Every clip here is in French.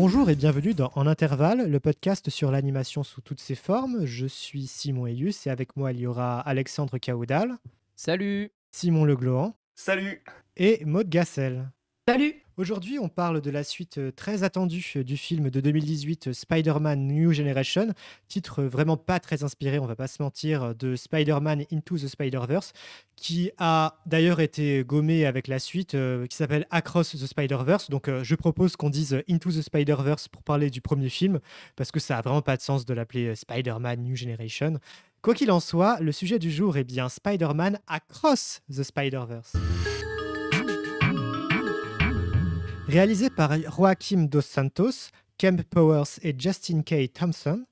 Bonjour et bienvenue dans En Intervalle, le podcast sur l'animation sous toutes ses formes. Je suis Simon Ayus et avec moi il y aura Alexandre Caoudal. Salut Simon Leglohan. Salut Et Maude Gassel. Salut Aujourd'hui, on parle de la suite euh, très attendue euh, du film de 2018 euh, Spider-Man New Generation, titre vraiment pas très inspiré, on va pas se mentir, de Spider-Man Into the Spider-Verse, qui a d'ailleurs été gommé avec la suite qui s'appelle Across the Spider-Verse. Donc je propose qu'on dise Into the Spider-Verse pour parler du premier film, parce que ça a vraiment pas de sens de l'appeler Spider-Man New Generation. Quoi qu'il en soit, le sujet du jour est bien Spider-Man Across the Spider-Verse. Réalisé par Joaquim Dos Santos, Kemp Powers et Justin K. Thompson,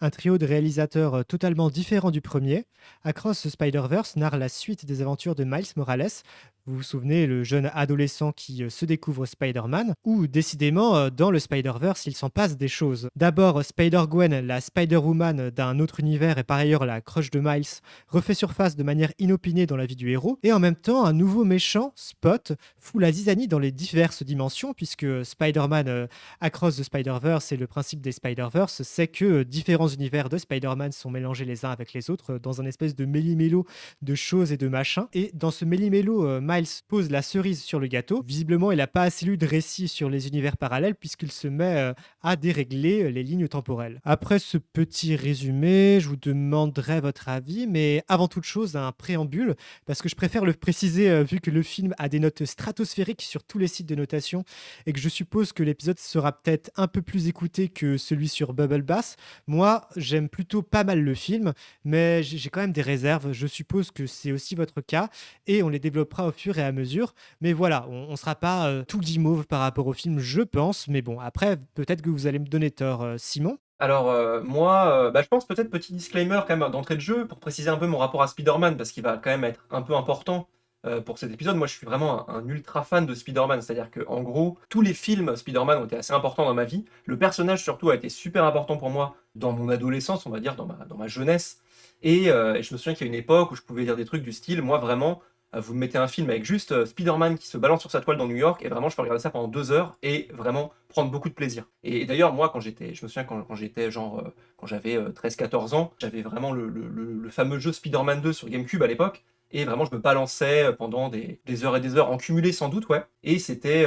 un trio de réalisateurs euh, totalement différents du premier, Across the Spider-Verse narre la suite des aventures de Miles Morales, vous vous souvenez, le jeune adolescent qui euh, se découvre Spider-Man, ou décidément, euh, dans le Spider-Verse, il s'en passe des choses. D'abord, Spider-Gwen, la Spider-Woman d'un autre univers et par ailleurs la crush de Miles, refait surface de manière inopinée dans la vie du héros, et en même temps, un nouveau méchant, Spot, fout la zizanie dans les diverses dimensions, puisque Spider-Man euh, Across the Spider-Verse et le principe des Spider-Verse, c'est que différents univers de Spider-Man sont mélangés les uns avec les autres dans un espèce de méli-mélo de choses et de machins. Et dans ce méli-mélo, pose la cerise sur le gâteau. Visiblement, il n'a pas assez lu de récits sur les univers parallèles puisqu'il se met euh, à dérégler euh, les lignes temporelles. Après ce petit résumé, je vous demanderai votre avis, mais avant toute chose, un préambule, parce que je préfère le préciser euh, vu que le film a des notes stratosphériques sur tous les sites de notation et que je suppose que l'épisode sera peut-être un peu plus écouté que celui sur Bubble Bass. Moi, j'aime plutôt pas mal le film, mais j'ai quand même des réserves. Je suppose que c'est aussi votre cas et on les développera au fur et à mesure. Mais voilà, on ne sera pas euh, tout guimauve par rapport au film, je pense. Mais bon, après, peut-être que vous allez me donner tort, euh, Simon. Alors euh, moi, bah, je pense peut-être petit disclaimer quand même d'entrée de jeu pour préciser un peu mon rapport à Spider-Man parce qu'il va quand même être un peu important pour cet épisode. Moi, je suis vraiment un, ultra fan de Spider-Man, c'est-à-dire que en gros, tous les films Spider-Man ont été assez importants dans ma vie. Le personnage surtout a été super important pour moi dans mon adolescence, on va dire dans ma, jeunesse. et je me souviens qu'il y a une époque où je pouvais dire des trucs du style, moi vraiment, euh, vous mettez un film avec juste euh, Spider-Man qui se balance sur sa toile dans New York, et vraiment, je peux regarder ça pendant deux heures et vraiment prendre beaucoup de plaisir. Et, d'ailleurs, moi, quand j'étais, je me souviens quand, j'étais genre, euh, quand j'avais 13-14 ans, j'avais vraiment le, fameux jeu Spider-Man 2 sur GameCube à l'époque. Et vraiment, je me balançais pendant des, heures et des heures, en cumulé sans doute, ouais. Et c'était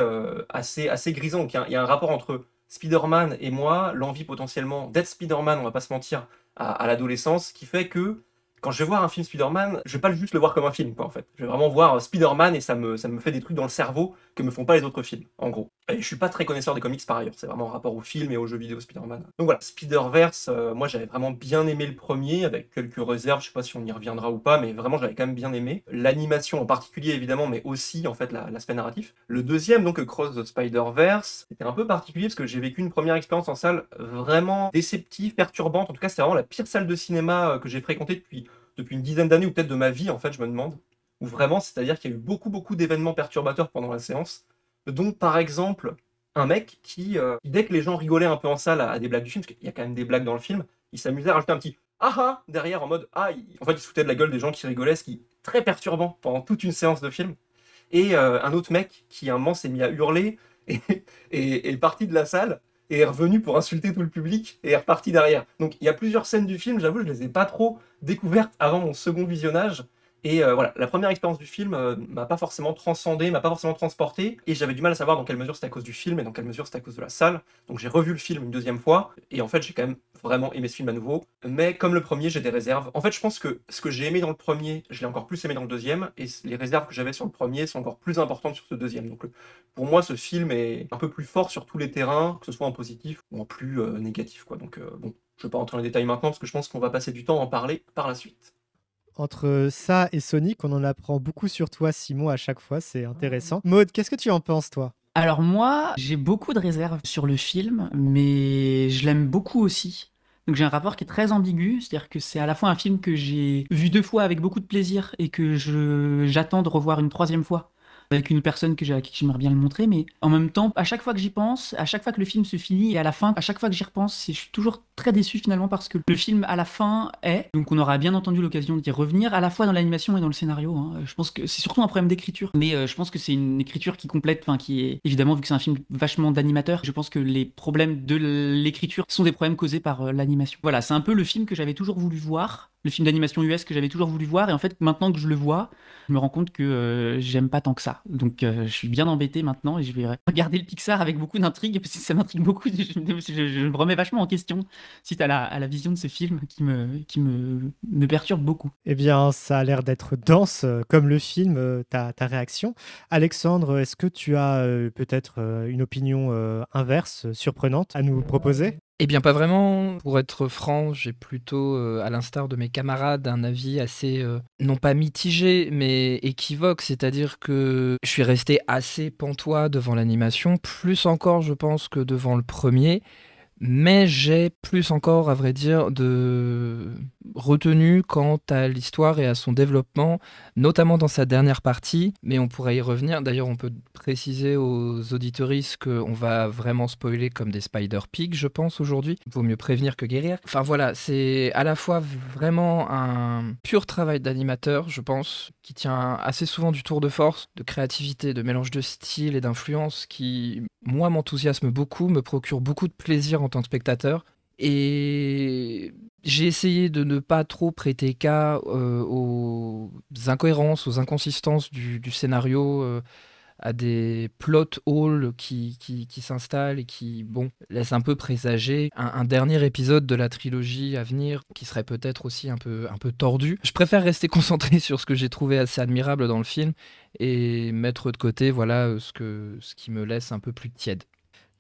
assez, assez grisant. Donc, il y, a un rapport entre Spider-Man et moi, l'envie potentiellement d'être Spider-Man, on va pas se mentir, à l'adolescence, qui fait que quand je vais voir un film Spider-Man, je vais pas juste le voir comme un film, quoi, en fait. Je vais vraiment voir euh, Spider-Man et ça me, ça me fait des trucs dans le cerveau que me font pas les autres films, en gros. Et je suis pas très connaisseur des comics par ailleurs, c'est vraiment en rapport au film et aux jeux vidéo Spider-Man. Donc voilà, Spider-Verse, euh, moi j'avais vraiment bien aimé le premier, avec quelques réserves, je sais pas si on y reviendra ou pas, mais vraiment j'avais quand même bien aimé. L'animation en particulier évidemment, mais aussi en fait l'aspect la narratif. Le deuxième, donc Cross the Spider-Verse, c'était un peu particulier parce que j'ai vécu une première expérience en salle vraiment déceptive, perturbante, en tout cas c'était vraiment la pire salle de cinéma euh, que j'ai fréquentée depuis depuis une dizaine d'années ou peut-être de ma vie, en fait, je me demande. Ou vraiment, c'est-à-dire qu'il y a eu beaucoup, beaucoup d'événements perturbateurs pendant la séance. dont, par exemple, un mec qui, euh, dès que les gens rigolaient un peu en salle à, des blagues du film, parce qu'il y a quand même des blagues dans le film, il s'amusait à rajouter un petit ah ah derrière en mode ah. En fait, il se foutait de la gueule des gens qui rigolaient, ce qui est très perturbant pendant toute une séance de film. Et euh, un autre mec qui, à un moment, s'est mis à hurler et, et est parti de la salle et est revenu pour insulter tout le public et est reparti derrière. Donc il y a plusieurs scènes du film, j'avoue, je les ai pas trop découvertes avant mon second visionnage. Et euh, voilà, la première expérience du film euh, m'a pas forcément transcendé, m'a pas forcément transporté, et j'avais du mal à savoir dans quelle mesure c'était à cause du film et dans quelle mesure c'était à cause de la salle. Donc j'ai revu le film une deuxième fois, et en fait j'ai quand même vraiment aimé ce film à nouveau. Mais comme le premier, j'ai des réserves. En fait, je pense que ce que j'ai aimé dans le premier, je l'ai encore plus aimé dans le deuxième, et les réserves que j'avais sur le premier sont encore plus importantes sur ce deuxième. Donc pour moi, ce film est un peu plus fort sur tous les terrains, que ce soit en positif ou en plus euh, négatif, quoi. Donc bon, je ne vais pas rentrer dans les détails maintenant parce que je pense qu'on va passer du temps à en parler par la suite entre ça et Sonic, on en apprend beaucoup sur toi, Simon, à chaque fois. C'est ah. intéressant. Mode, qu'est-ce que tu en penses, toi alors moi, j'ai beaucoup de réserves sur le film, mais je l'aime beaucoup aussi. Donc j'ai un rapport qui est très ambigu, c'est-à-dire que c'est à la fois un film que j'ai vu deux fois avec beaucoup de plaisir et que j'attends de revoir une troisième fois avec une personne que à qui j'aimerais bien le montrer, mais en même temps, à chaque fois que j'y pense, à chaque fois que le film se finit et à la fin, à chaque fois que j'y repense, je suis toujours très déçu finalement parce que le film à la fin est, donc on aura bien entendu l'occasion d'y revenir, à la fois dans l'animation et dans le scénario. Hein. Je pense que c'est surtout un problème d'écriture, mais euh, je pense que c'est une écriture qui complète, enfin qui est évidemment vu que c'est un film vachement d'animateur, je pense que les problèmes de l'écriture sont des problèmes causés par euh, l'animation. Voilà, c'est un peu le film que j'avais toujours voulu voir, le film d'animation US que j'avais toujours voulu voir, et en fait maintenant que je le vois, je me rends compte que euh, j'aime pas tant que ça. Donc je suis bien embêté maintenant et je vais regarder le Pixar avec beaucoup d'intrigue parce que ça m'intrigue beaucoup, je me remets vachement en question. Si à la, la, vision de ce film qui, me, perturbe beaucoup. Eh bien, ça a l'air d'être dense, euh, comme le film, euh, ta, réaction. Alexandre, est-ce que tu as euh, peut-être une opinion inverse, surprenante, à nous proposer eh bien, pas vraiment. Pour être franc, j'ai plutôt, à l'instar de mes camarades, un avis assez, non pas mitigé, mais équivoque. C'est-à-dire que je suis resté assez pantois devant l'animation, plus encore, je pense, que devant le premier. Mais j'ai plus encore, à vrai dire, de retenu quant à l'histoire et à son développement, notamment dans sa dernière partie, mais on pourrait y revenir. D'ailleurs, on peut préciser aux auditoristes qu'on va vraiment spoiler comme des Spider Pigs, je pense, aujourd'hui. Vaut mieux prévenir que guérir. Enfin voilà, c'est à la fois vraiment un pur travail d'animateur, je pense, qui tient assez souvent du tour de force, de créativité, de mélange de style et d'influence qui moi, m'enthousiasme beaucoup, me procure beaucoup de plaisir en tant que spectateur. Et j'ai essayé de ne pas trop prêter cas euh, aux incohérences, aux inconsistances du, scénario. Euh, à des plot holes qui, s'installent et qui, bon, laissent un peu présager un, dernier épisode de la trilogie à venir qui serait peut-être aussi un peu, un peu tordu. Je préfère rester concentré sur ce que j'ai trouvé assez admirable dans le film et mettre de côté, voilà, ce, que, ce qui me laisse un peu plus tiède.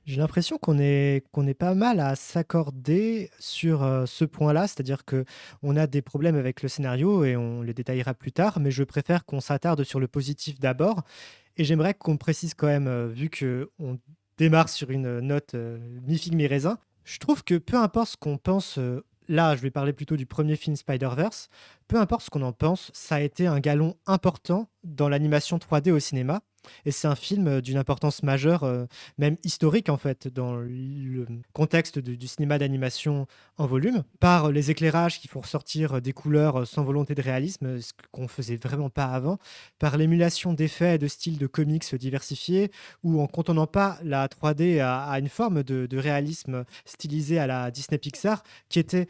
J'ai l'impression qu'on est, qu'on est pas mal à s'accorder sur euh, ce point-là, c'est-à-dire que on a des problèmes avec le scénario et on les détaillera plus tard, mais je préfère qu'on s'attarde sur le positif d'abord et j'aimerais qu'on précise quand même, euh, vu qu'on démarre sur une euh, note euh, mi-figue, mi-raisin, je trouve que peu importe ce qu'on pense là, je vais parler plutôt du premier film Spider-Verse, peu importe ce qu'on en pense, ça a été un galon important dans l'animation 3D au cinéma. Et c'est un film euh, d'une importance majeure, euh, même historique en fait, dans le contexte du cinéma d'animation en volume, par les éclairages qui font ressortir euh, des couleurs sans volonté de réalisme, ce qu'on faisait vraiment pas avant, par l'émulation d'effets et de styles de comics diversifiés, ou en contenant pas la 3D à, une forme de, réalisme stylisé à la Disney Pixar, qui était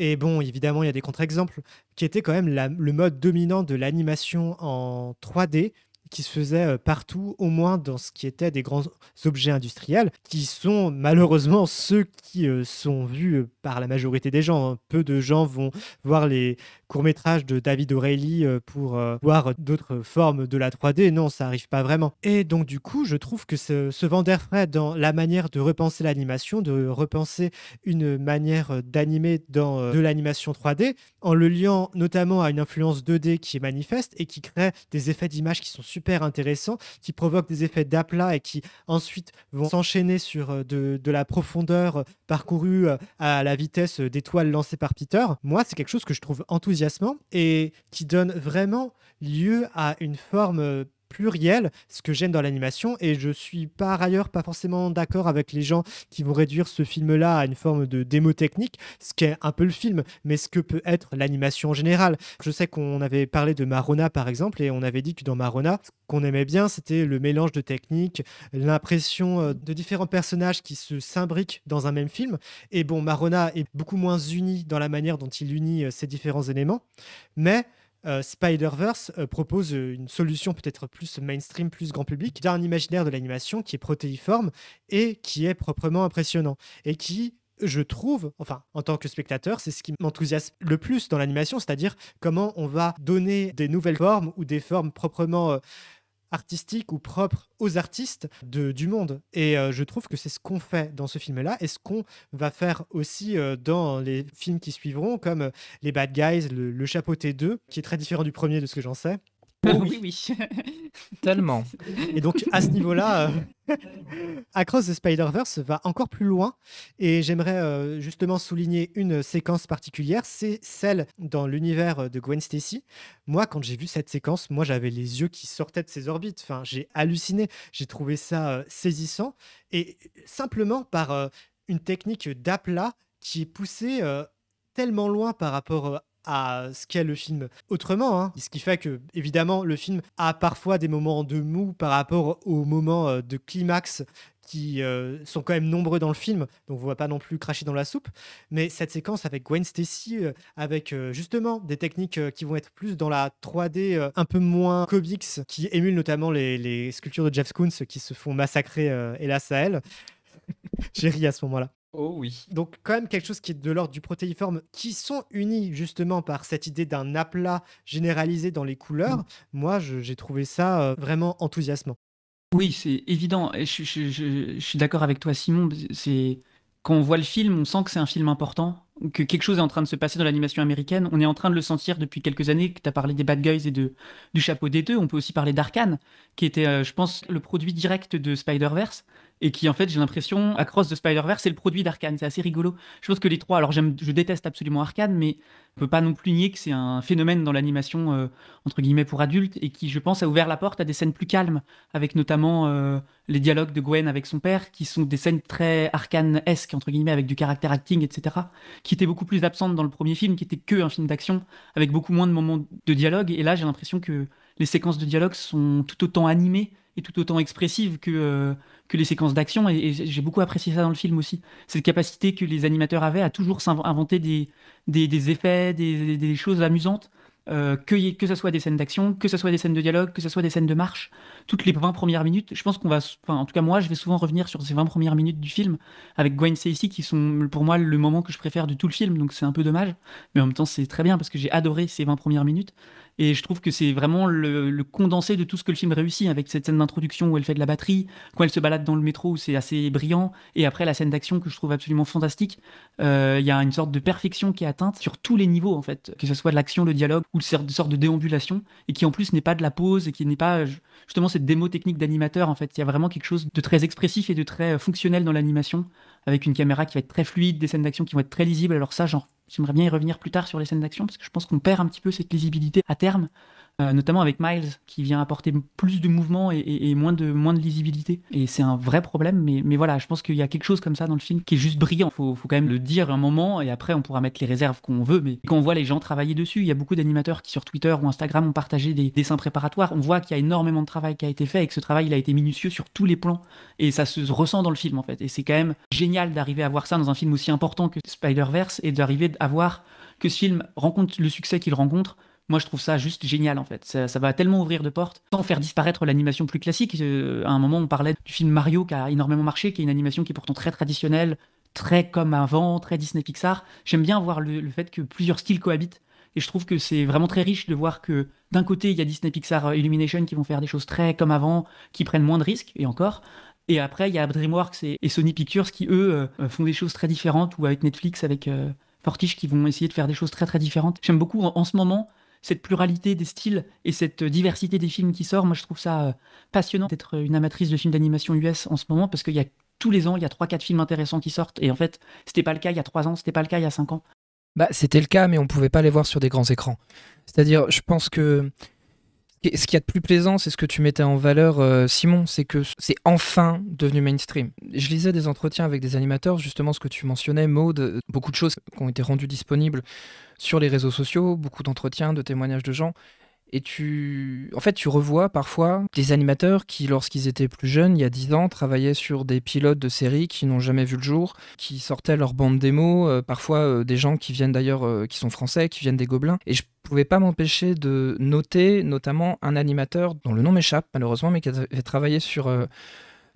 et bon, évidemment, il y a des contre-exemples, qui était quand même le mode dominant de l'animation en 3D qui se faisait euh, partout, au moins dans ce qui était des grands objets industriels, qui sont malheureusement ceux qui euh, sont vus euh, par la majorité des gens. Hein. Peu de gens vont voir les courts-métrages de David O'Reilly pour voir d'autres formes de la 3D. Non, ça arrive pas vraiment. Et donc du coup, je trouve que ce, ce Van der dans la manière de repenser l'animation, de repenser une manière d'animer dans de l'animation 3D, en le liant notamment à une influence 2D qui est manifeste et qui crée des effets d'image qui sont super qui provoque des effets d'aplat et qui ensuite vont s'enchaîner sur euh, de, de, la profondeur euh, parcourue euh, à la vitesse d'étoiles lancées par Peter. Moi, c'est quelque chose que je trouve enthousiasmant et qui donne vraiment lieu à une forme pluriel, ce que j'aime dans l'animation, et je suis par ailleurs pas forcément d'accord avec les gens qui vont réduire ce film-là à une forme de démo technique, ce qui est un peu le film, mais ce que peut être l'animation en général. Je sais qu'on avait parlé de Marona par exemple, et on avait dit que dans Marona, ce qu'on aimait bien, c'était le mélange de techniques, l'impression euh, de différents personnages qui se s'imbriquent dans un même film, et bon, Marona est beaucoup moins uni dans la manière dont il unit ces euh, différents éléments, mais euh, Spider-Verse euh, propose euh, une solution peut-être plus mainstream, plus grand public, d'un imaginaire de l'animation qui est protéiforme et qui est proprement impressionnant et qui je trouve, enfin en tant que spectateur, c'est ce qui m'enthousiasme le plus dans l'animation, c'est-à-dire comment on va donner des nouvelles formes ou des formes proprement artistique ou propre aux artistes du monde. Et euh, je trouve que c'est ce qu'on fait dans ce film-là et ce qu'on va faire aussi euh, dans les films qui suivront, comme euh, Les Bad Guys, Le, Chapeau t 2, qui est très différent du premier de ce que j'en sais. Ah oui, oui. Tellement. Et donc, à ce niveau-là, euh, Across the Spider-Verse va encore plus loin. Et j'aimerais euh, justement souligner une séquence particulière. C'est celle dans l'univers de Gwen Stacy. Moi, quand j'ai vu cette séquence, moi, j'avais les yeux qui sortaient de ses orbites. Enfin, j'ai halluciné. J'ai trouvé ça euh, saisissant. Et simplement par une technique d'aplat qui est poussée tellement loin par rapport à à ce qu'est le film autrement. Hein. Ce qui fait que, évidemment, le film a parfois des moments de mou par rapport aux moments euh, de climax qui euh, sont quand même nombreux dans le film, donc on va pas non plus cracher dans la soupe. Mais cette séquence avec Gwen Stacy, euh, avec justement des techniques qui vont être plus dans la 3D, un peu moins comics, qui émulent notamment les, les, sculptures de Jeff Koons qui se font massacrer, hélas à elle. J'ai ri à ce moment-là. Oh oui. Donc quand même quelque chose qui est de l'ordre du protéiforme, qui sont unis justement par cette idée d'un aplat généralisé dans les couleurs. Mm. Moi, j'ai trouvé ça euh, vraiment enthousiasmant. Oui, c'est évident. Je, je, suis d'accord avec toi, Simon. C'est quand on voit le film, on sent que c'est un film important, que quelque chose est en train de se passer dans l'animation américaine. On est en train de le sentir depuis quelques années. Que tu as parlé des Bad Guys et de, du chapeau des deux. On peut aussi parler d'Arkane, qui était, euh, je pense, le produit direct de Spider-Verse et qui en fait j'ai l'impression à Across de Spider-Verse c'est le produit d'Arkane, c'est assez rigolo. Je pense que les trois, alors je déteste absolument Arkane, mais on peut pas non plus nier que c'est un phénomène dans l'animation euh, entre guillemets pour adultes et qui je pense a ouvert la porte à des scènes plus calmes, avec notamment euh, les dialogues de Gwen avec son père, qui sont des scènes très Arkane-esque entre guillemets avec du caractère acting, etc. Qui était beaucoup plus absentes dans le premier film, qui était que un film d'action avec beaucoup moins de moments de dialogue. Et là j'ai l'impression que les séquences de dialogue sont tout autant animées tout autant expressive que, euh, que les séquences d'action. Et, j'ai beaucoup apprécié ça dans le film aussi. Cette capacité que les animateurs avaient à toujours inventer des, des, effets, des, des, choses amusantes. Euh, que, ce que soit des scènes d'action, que ce soit des scènes de dialogue, que ce soit des scènes de marche, toutes les 20 premières minutes, je pense qu'on va, enfin, en tout cas moi, je vais souvent revenir sur ces 20 premières minutes du film avec Gwen Stacy qui sont pour moi le moment que je préfère de tout le film, donc c'est un peu dommage, mais en même temps c'est très bien parce que j'ai adoré ces 20 premières minutes. Et je trouve que c'est vraiment le, condensé de tout ce que le film réussit, avec cette scène d'introduction où elle fait de la batterie, quand elle se balade dans le métro, c'est assez brillant, et après la scène d'action que je trouve absolument fantastique. Euh, il y a une sorte de perfection qui est atteinte sur tous les niveaux, en fait, que ce soit de l'action, le dialogue, ou une sorte de déambulation, et qui en plus n'est pas de la pause, et qui n'est pas justement cette démo technique d'animateur, en fait. Il y a vraiment quelque chose de très expressif et de très euh, fonctionnel dans l'animation, avec une caméra qui va être très fluide, des scènes d'action qui vont être très lisibles. Alors ça, genre, J'aimerais bien y revenir plus tard sur les scènes d'action, parce que je pense qu'on perd un petit peu cette lisibilité à terme euh, notamment avec Miles, qui vient apporter plus de mouvement et, et moins, de, moins de lisibilité. Et c'est un vrai problème, mais, mais voilà, je pense qu'il y a quelque chose comme ça dans le film qui est juste brillant. Faut, faut quand même le dire un moment, et après on pourra mettre les réserves qu'on veut, mais quand on voit les gens travailler dessus, il y a beaucoup d'animateurs qui sur Twitter ou Instagram ont partagé des dessins préparatoires, on voit qu'il y a énormément de travail qui a été fait, et que ce travail il a été minutieux sur tous les plans, et ça se ressent dans le film en fait. Et c'est quand même génial d'arriver à voir ça dans un film aussi important que Spider-Verse, et d'arriver à voir que ce film rencontre le succès qu'il rencontre moi, je trouve ça juste génial en fait. Ça, va tellement ouvrir de portes, sans faire disparaître l'animation plus classique. Euh, à un moment, on parlait du film Mario qui a énormément marché, qui est une animation qui est pourtant très traditionnelle, très comme avant, très Disney Pixar. J'aime bien voir le, fait que plusieurs styles cohabitent. Et je trouve que c'est vraiment très riche de voir que d'un côté, il y a Disney Pixar euh, Illumination qui vont faire des choses très comme avant, qui prennent moins de risques, et encore. Et après, il y a DreamWorks et, Sony Pictures qui, eux, euh, font des choses très différentes, ou avec Netflix, avec Fortiche, qui vont essayer de faire des choses très très différentes. J'aime beaucoup en ce moment cette pluralité des styles et cette diversité des films qui sortent, moi je trouve ça euh, passionnant d'être une amatrice de films d'animation US en ce moment parce qu'il y a tous les ans, il y a 3-4 films intéressants qui sortent et en fait, c'était pas le cas il y a 3 ans, c'était pas le cas il y a 5 ans. Bah, c'était le cas, mais on pouvait pas les voir sur des grands écrans. C'est-à-dire, je pense que ce qu'il y a de plus plaisant, c'est ce que tu mettais en valeur, euh, Simon, c'est que c'est enfin devenu mainstream. Je lisais des entretiens avec des animateurs, justement ce que tu mentionnais, Maude, beaucoup de choses qui ont été rendues disponibles sur les réseaux sociaux, beaucoup d'entretiens, de témoignages de gens. Et tu, en fait, tu revois parfois des animateurs qui, lorsqu'ils étaient plus jeunes, il y a 10 ans, travaillaient sur des pilotes de séries qui n'ont jamais vu le jour, qui sortaient leurs bandes démo, euh, parfois euh, des gens qui viennent d'ailleurs, euh, qui sont français, qui viennent des Gobelins. Et je pouvais pas m'empêcher de noter notamment un animateur dont le nom m'échappe malheureusement, mais qui avait travaillé sur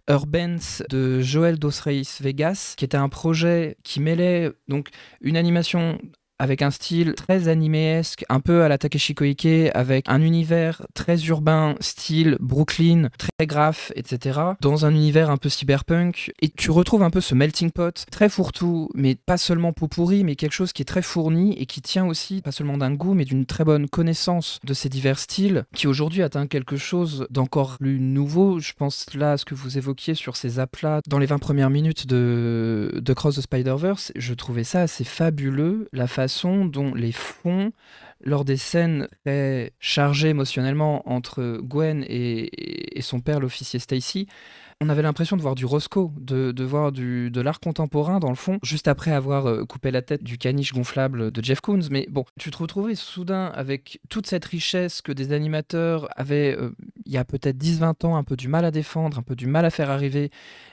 Urbans de Joël Dos Reis Vegas, qui était un projet qui mêlait donc une animation avec un style très animéesque, un peu à la Takeshi Koike, avec un univers très urbain, style Brooklyn, très graphe, etc. Dans un univers un peu cyberpunk. Et tu retrouves un peu ce melting pot, très fourre-tout, mais pas seulement pot pourri, mais quelque chose qui est très fourni et qui tient aussi, pas seulement d'un goût, mais d'une très bonne connaissance de ces divers styles, qui aujourd'hui atteint quelque chose d'encore plus nouveau. Je pense là à ce que vous évoquiez sur ces aplats dans les 20 premières minutes de, de Cross the Spider-Verse. Je trouvais ça assez fabuleux, la façon dont les fonds lors des scènes très chargées émotionnellement entre Gwen et, son père, l'officier Stacy, on avait l'impression de voir du Roscoe, de, voir du, de l'art contemporain dans le fond, juste après avoir euh, coupé la tête du caniche gonflable de Jeff Koons. Mais bon, tu te retrouvais soudain avec toute cette richesse que des animateurs avaient, euh, il y a peut-être 10-20 ans, un peu du mal à défendre, un peu du mal à faire arriver,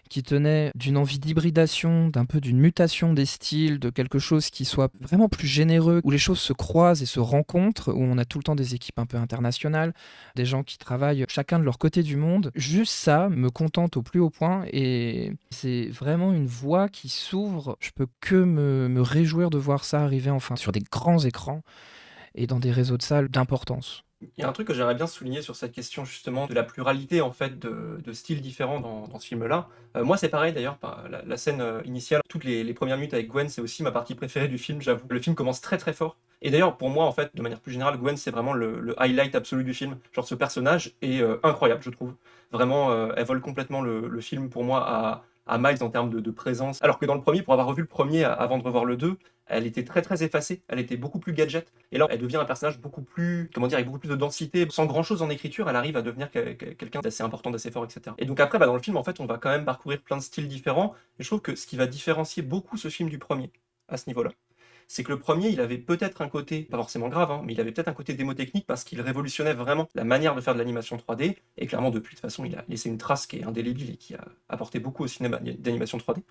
qui tenait d'une envie d'hybridation, d'un peu d'une mutation des styles, de quelque chose qui soit vraiment plus généreux, où les choses se croisent et se rendent où on a tout le temps des équipes un peu internationales, des gens qui travaillent chacun de leur côté du monde. Juste ça me contente au plus haut point et c'est vraiment une voie qui s'ouvre. Je peux que me, réjouir de voir ça arriver enfin sur des grands écrans et dans des réseaux de salles d'importance. Il y a un truc que j'aimerais bien souligner sur cette question justement de la pluralité en fait de, styles différents dans, ce film-là. Euh, moi c'est pareil d'ailleurs, la, la, scène euh, initiale, toutes les, les premières minutes avec Gwen, c'est aussi ma partie préférée du film, j'avoue. Le film commence très très fort et d'ailleurs, pour moi, en fait, de manière plus générale, Gwen, c'est vraiment le, highlight absolu du film. Genre, ce personnage est euh, incroyable, je trouve. Vraiment, euh, elle vole complètement le, film, pour moi, à, à Miles en termes de, présence. Alors que dans le premier, pour avoir revu le premier avant de revoir le 2, elle était très très effacée, elle était beaucoup plus gadget. Et là, elle devient un personnage beaucoup plus, comment dire, avec beaucoup plus de densité. Sans grand chose en écriture, elle arrive à devenir quelqu'un d'assez important, d'assez fort, etc. Et donc après, bah, dans le film, en fait, on va quand même parcourir plein de styles différents. Et je trouve que ce qui va différencier beaucoup ce film du premier, à ce niveau-là, c'est que le premier, il avait peut-être un côté, pas forcément grave, hein, mais il avait peut-être un côté démo-technique parce qu'il révolutionnait vraiment la manière de faire de l'animation 3D. Et clairement, depuis, de toute façon, il a laissé une trace qui est indélébile et qui a apporté beaucoup au cinéma d'animation 3D.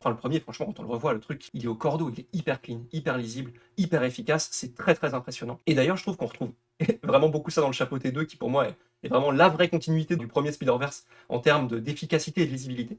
Enfin, le premier, franchement, quand on le revoit, le truc, il est au cordeau, il est hyper clean, hyper lisible, hyper efficace, c'est très très impressionnant. Et d'ailleurs, je trouve qu'on retrouve vraiment beaucoup ça dans le chapeau T2, qui pour moi est, vraiment la vraie continuité du premier Spider-Verse en termes d'efficacité et de lisibilité.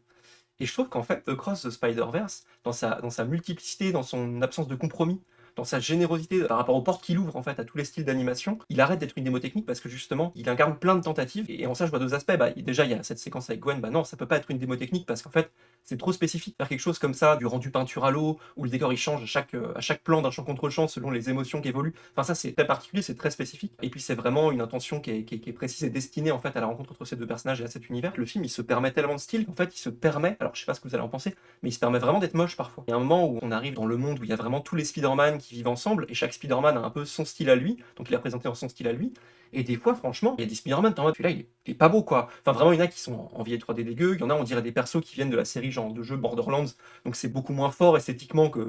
Et je trouve qu'en fait, Cross the Spider-Verse, dans sa, dans sa multiplicité, dans son absence de compromis, dans sa générosité par rapport aux portes qu'il ouvre en fait à tous les styles d'animation, il arrête d'être une démo technique parce que justement, il incarne plein de tentatives. Et en ça, je vois deux aspects. Bah, déjà, il y a cette séquence avec Gwen, bah non, ça peut pas être une démo technique parce qu'en fait, c'est trop spécifique. Faire quelque chose comme ça, du rendu peinture à l'eau, où le décor il change à chaque, euh, à chaque plan d'un champ contre champ selon les émotions qui évoluent. Enfin, ça, c'est très particulier, c'est très spécifique. Et puis, c'est vraiment une intention qui est, qui, précise et destinée en fait à la rencontre entre ces deux personnages et à cet univers. Le film, il se permet tellement de style qu'en fait, il se permet, alors je sais pas ce que vous allez en penser, mais il se permet vraiment d'être moche parfois. Il y a un moment où on arrive dans le monde où il y a vraiment tous les Spider-Man qui vivent ensemble, et chaque Spider-Man a un peu son style à lui, donc il a présenté en son style à lui. Et des fois, franchement, il y a des Spider-Man, tu vois, celui-là, il, est pas beau, quoi. Enfin, vraiment, il y en a qui sont en, vieille 3D dégueu, il y en a, on dirait des persos qui viennent de la série genre de jeu Borderlands, donc c'est beaucoup moins fort esthétiquement que,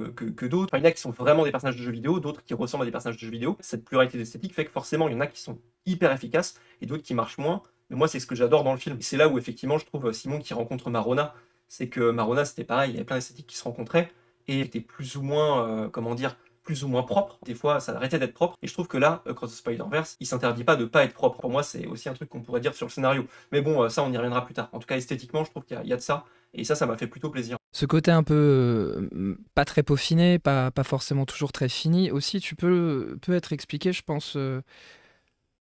d'autres. il y en a qui sont vraiment des personnages de jeux vidéo, d'autres qui ressemblent à des personnages de jeux vidéo. Cette pluralité d'esthétique fait que forcément, il y en a qui sont hyper efficaces, et d'autres qui marchent moins. Mais moi, c'est ce que j'adore dans le film. C'est là où, effectivement, je trouve euh, Simon qui rencontre Marona. C'est que Marona, c'était pareil, il y avait plein d'esthétiques qui se rencontraient, et était plus ou moins, euh, comment dire, plus ou moins propre. Des fois, ça arrêtait d'être propre. Et je trouve que là, euh, Cross the Spider-Verse, il s'interdit pas de pas être propre. Pour moi, c'est aussi un truc qu'on pourrait dire sur le scénario. Mais bon, euh, ça, on y reviendra plus tard. En tout cas, esthétiquement, je trouve qu'il y, a de ça. Et ça, ça m'a fait plutôt plaisir. Ce côté un peu euh, pas très peaufiné, pas, pas forcément toujours très fini, aussi, tu peux, peut être expliqué, je pense,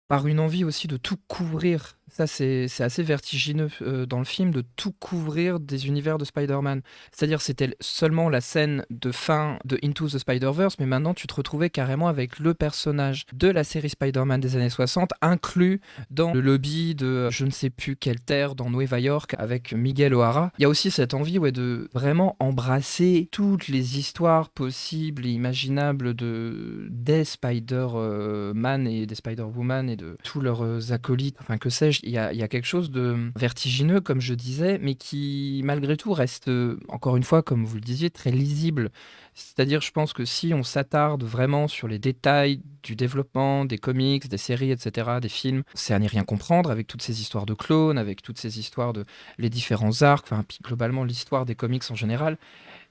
par une envie aussi de tout couvrir. Ça, c'est assez vertigineux euh, dans le film, de tout couvrir des univers de Spider-Man. C'est-à-dire, c'était seulement la scène de fin de Into the Spider-Verse, mais maintenant, tu te retrouvais carrément avec le personnage de la série Spider-Man des années 60, inclus dans le lobby de euh, je ne sais plus quelle terre dans Nueva York avec Miguel O'Hara. Il y a aussi cette envie ouais, de vraiment embrasser toutes les histoires possibles et imaginables de, des Spider-Man euh, et des Spider-Woman et de tous leurs euh, acolytes, enfin que sais-je, il y a, quelque chose de vertigineux, comme je disais, mais qui malgré tout reste, euh, encore une fois, comme vous le disiez, très lisible. C'est-à-dire, je pense que si on s'attarde vraiment sur les détails du développement des comics, des séries, etc., des films, c'est à n'y rien comprendre avec toutes ces histoires de clones, avec toutes ces histoires de les différents arcs, enfin, globalement l'histoire des comics en général.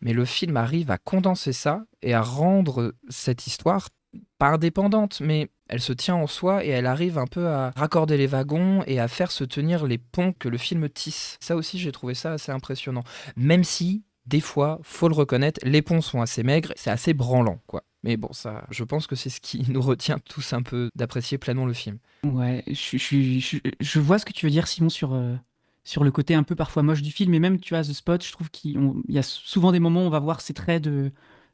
Mais le film arrive à condenser ça et à rendre cette histoire pas indépendante, mais elle se tient en soi et elle arrive un peu à raccorder les wagons et à faire se tenir les ponts que le film tisse. Ça aussi, j'ai trouvé ça assez impressionnant. Même si, des fois, faut le reconnaître, les ponts sont assez maigres, c'est assez branlant, quoi. Mais bon, ça, je pense que c'est ce qui nous retient tous un peu d'apprécier pleinement le film. Ouais, je, vois ce que tu veux dire, Simon, sur, euh, sur le côté un peu parfois moche du film. Et même, tu as The Spot, je trouve qu'il y a souvent des moments où on va voir ces traits de,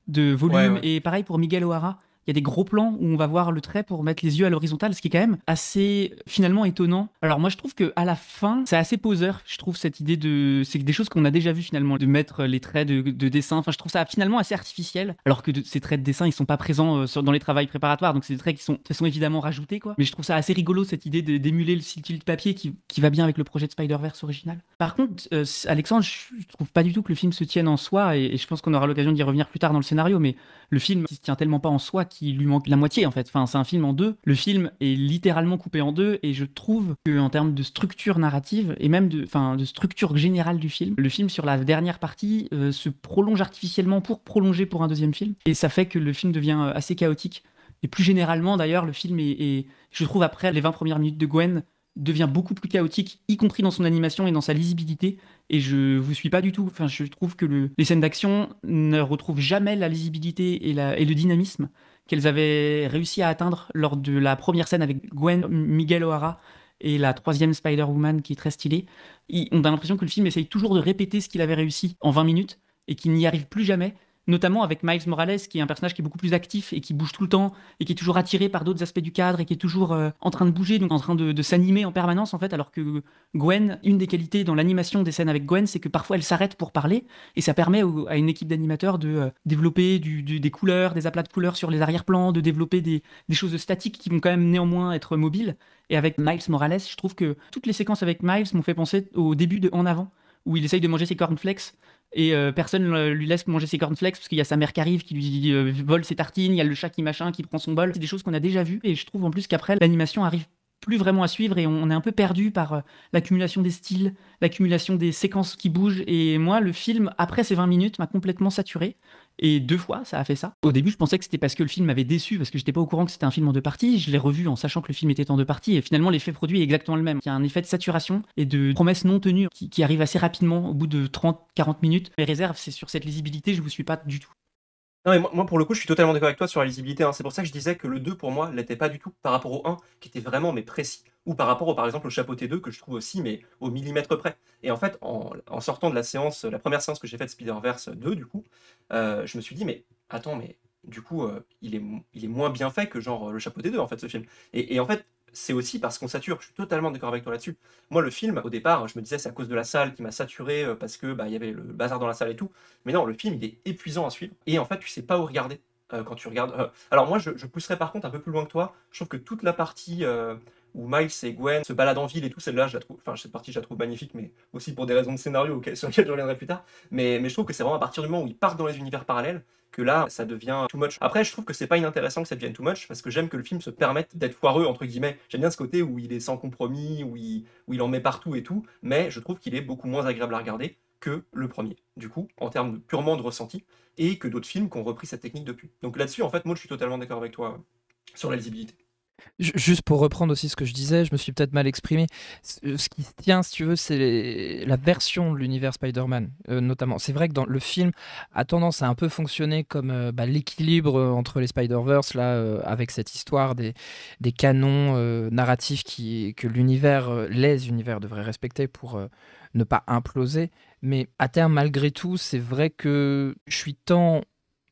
de volume. Et pareil pour Miguel O'Hara il y a des gros plans où on va voir le trait pour mettre les yeux à l'horizontale, ce qui est quand même assez finalement étonnant. Alors moi je trouve que à la fin, c'est assez poseur. Je trouve cette idée de c'est des choses qu'on a déjà vues finalement de mettre euh, les traits de, dessin. Enfin je trouve ça finalement assez artificiel alors que ces traits de dessin ils sont pas présents euh, dans les travaux préparatoires donc c'est des traits qui sont, sont évidemment rajoutés quoi. Mais je trouve ça assez rigolo cette idée d'émuler le style de papier qui, qui, va bien avec le projet de Spider-Verse original. Par contre euh, Alexandre, je trouve pas du tout que le film se tienne en soi et, je pense qu'on aura l'occasion d'y revenir plus tard dans le scénario mais le film se tient tellement pas en soi qui lui manque la moitié en fait. Enfin, c'est un film en deux. Le film est littéralement coupé en deux et je trouve que en termes de structure narrative et même de, enfin, de structure générale du film, le film sur la dernière partie euh, se prolonge artificiellement pour prolonger pour un deuxième film et ça fait que le film devient euh, assez chaotique. Et plus généralement d'ailleurs, le film est, je trouve après les 20 premières minutes de Gwen devient beaucoup plus chaotique, y compris dans son animation et dans sa lisibilité. Et je vous suis pas du tout. Enfin, je trouve que les scènes d'action ne retrouvent jamais la lisibilité et, et le dynamisme qu'elles avaient réussi à atteindre lors de la première scène avec Gwen, Miguel O'Hara et la troisième Spider-Woman qui est très stylée. on a l'impression que le film essaye toujours de répéter ce qu'il avait réussi en 20 minutes et qu'il n'y arrive plus jamais notamment avec Miles Morales, qui est un personnage qui est beaucoup plus actif et qui bouge tout le temps, et qui est toujours attiré par d'autres aspects du cadre, et qui est toujours euh, en train de bouger, donc en train de, s'animer en permanence, en fait, alors que Gwen, une des qualités dans l'animation des scènes avec Gwen, c'est que parfois elle s'arrête pour parler, et ça permet à une équipe d'animateurs de euh, développer des couleurs, des aplats de couleurs sur les arrière-plans, de développer des, des choses statiques qui vont quand même néanmoins être mobiles. Et avec Miles Morales, je trouve que toutes les séquences avec Miles m'ont fait penser au début de En avant, où il essaye de manger ses cornflakes et euh, personne personne lui laisse manger ses cornflakes parce qu'il y a sa mère qui arrive qui lui euh, vole ses tartines, il y a le chat qui machin qui prend son bol. C'est des choses qu'on a déjà vues et je trouve en plus qu'après l'animation arrive plus vraiment à suivre et on est un peu perdu par euh, l'accumulation des styles, l'accumulation des séquences qui bougent et moi le film après ces 20 minutes m'a complètement saturé. Et deux fois, ça a fait ça. Au début, je pensais que c'était parce que le film m'avait déçu, parce que j'étais pas au courant que c'était un film en deux parties. Je l'ai revu en sachant que le film était en deux parties, et finalement, l'effet produit est exactement le même. Il y a un effet de saturation et de promesses non tenues qui, qui arrive assez rapidement au bout de 30-40 minutes. Mes réserves, c'est sur cette lisibilité, je vous suis pas du tout. Non, mais moi, pour le coup, je suis totalement d'accord avec toi sur la lisibilité. Hein. C'est pour ça que je disais que le 2, pour moi, l'était pas du tout par rapport au 1, qui était vraiment mais précis. Ou par rapport, au, par exemple, au chapeau T2, que je trouve aussi, mais au millimètre près. Et en fait, en, sortant de la séance, la première séance que j'ai faite Spider-Verse 2, du coup, euh, je me suis dit, mais attends, mais du coup, euh, il, est, il est moins bien fait que genre le chapeau T2, en fait, ce film. et en fait, c'est aussi parce qu'on sature. Je suis totalement d'accord avec toi là-dessus. Moi, le film, au départ, je me disais c'est à cause de la salle qui m'a saturé euh, parce que bah, il y avait le bazar dans la salle et tout. Mais non, le film, il est épuisant à suivre. Et en fait, tu sais pas où regarder euh, quand tu regardes. Euh. Alors moi, je, je, pousserais par contre un peu plus loin que toi. Je trouve que toute la partie où Miles et Gwen se baladent en ville et tout, celle-là, je la trouve, enfin cette partie je la trouve magnifique, mais aussi pour des raisons de scénario sur lesquelles je reviendrai plus tard. Mais, je trouve que c'est vraiment à partir du moment où ils partent dans les univers parallèles que là, ça devient too much. Après, je trouve que c'est pas inintéressant que ça devienne too much parce que j'aime que le film se permette d'être foireux entre guillemets. J'aime bien ce côté où il est sans compromis, où il, il en met partout et tout, mais je trouve qu'il est beaucoup moins agréable à regarder que le premier, du coup, en termes purement de ressenti, et que d'autres films qui ont repris cette technique depuis. Donc là-dessus, en fait, moi, je suis totalement d'accord avec toi sur la lisibilité. Juste pour reprendre aussi ce que je disais, je me suis peut-être mal exprimé. Ce euh, qui tient, si tu veux, c'est la version de l'univers Spider-Man, euh, notamment. C'est vrai que dans le film a tendance à un peu fonctionner comme euh, bah, l'équilibre entre les Spider-Verse, là, avec cette histoire des, canons narratifs qui... que l'univers, les univers devraient respecter pour ne pas imploser. Mais à terme, malgré tout, c'est vrai que je suis tant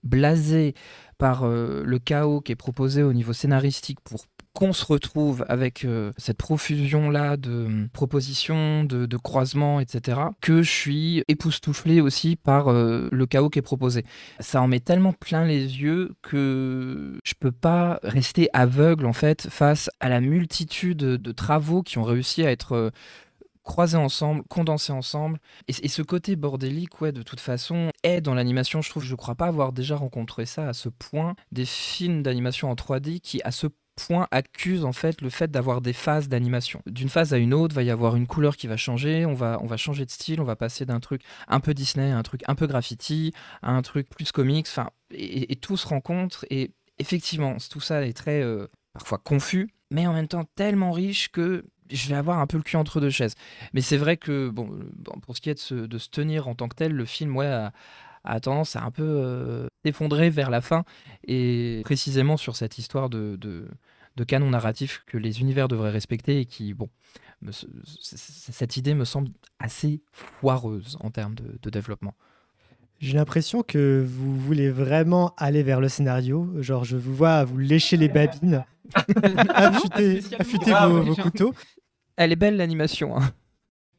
blasé par le chaos qui est proposé au niveau scénaristique pour qu'on se retrouve avec euh, cette profusion-là de euh, propositions, de, croisements, etc., que je suis époustouflé aussi par euh, le chaos qui est proposé. Ça en met tellement plein les yeux que je peux pas rester aveugle, en fait, face à la multitude de travaux qui ont réussi à être... croisés ensemble, condensés ensemble. Et, ce côté bordélique, ouais, de toute façon, est dans l'animation. Je trouve, je crois pas avoir déjà rencontré ça à ce point. Des films d'animation en 3D qui, à ce point accuse en fait le fait d'avoir des phases d'animation. D'une phase à une autre, va y avoir une couleur qui va changer, on va, on va changer de style, on va passer d'un truc un peu Disney un truc un peu graffiti, un truc plus comics, enfin, et, tout se rencontre. Et effectivement, tout ça est très euh, parfois confus, mais en même temps tellement riche que je vais avoir un peu le cul entre deux chaises. Mais c'est vrai que, bon, euh, pour ce qui est de se, tenir en tant que tel, le film, ouais, a tendance à un peu euh, s'effondrer vers la fin. Et précisément sur cette histoire de, de, canon narratif que les univers devraient respecter et qui, bon, cette idée me semble assez foireuse en termes de, développement. J'ai l'impression que vous voulez vraiment aller vers le scénario. Genre, je vous vois vous lécher les babines, affûter, vos, couteaux. Elle est belle l'animation. Hein.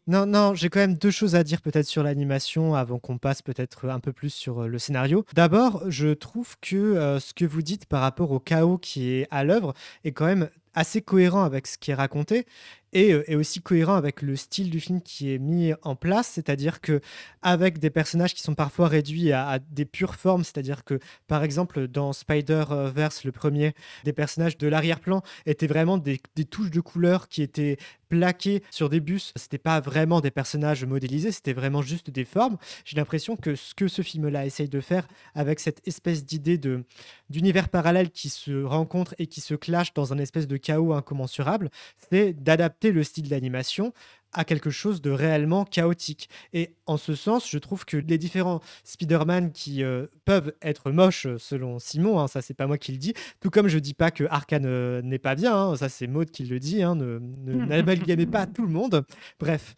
Non, non, j'ai quand même deux choses à dire peut-être sur l'animation avant qu'on passe peut-être un peu plus sur euh, le scénario. D'abord, je trouve que euh, ce que vous dites par rapport au chaos qui est à l'œuvre est quand même assez cohérent avec ce qui est raconté et est euh, aussi cohérent avec le style du film qui est mis en place, c'est-à-dire que avec des personnages qui sont parfois réduits à, des pures formes, c'est-à-dire que par exemple dans Spider-Verse le premier, des personnages de l'arrière-plan étaient vraiment des, des touches de couleur qui étaient plaquées sur des bus. C'était pas vraiment des personnages modélisés, c'était vraiment juste des formes. J'ai l'impression que ce que ce film-là essaye de faire avec cette espèce d'idée de d'univers parallèle qui se rencontre et qui se clash dans un espèce de chaos incommensurable, c'est d'adapter le style d'animation à quelque chose de réellement chaotique. Et en ce sens, je trouve que les différents Spider-Man qui euh, peuvent être moches euh, selon Simon, hein, ça c'est pas moi qui le dis, tout comme je dis pas que Arkane euh, n'est pas bien, hein, ça c'est Maud qui le dit, hein, ne, n'amalgamez pas tout le monde. Bref,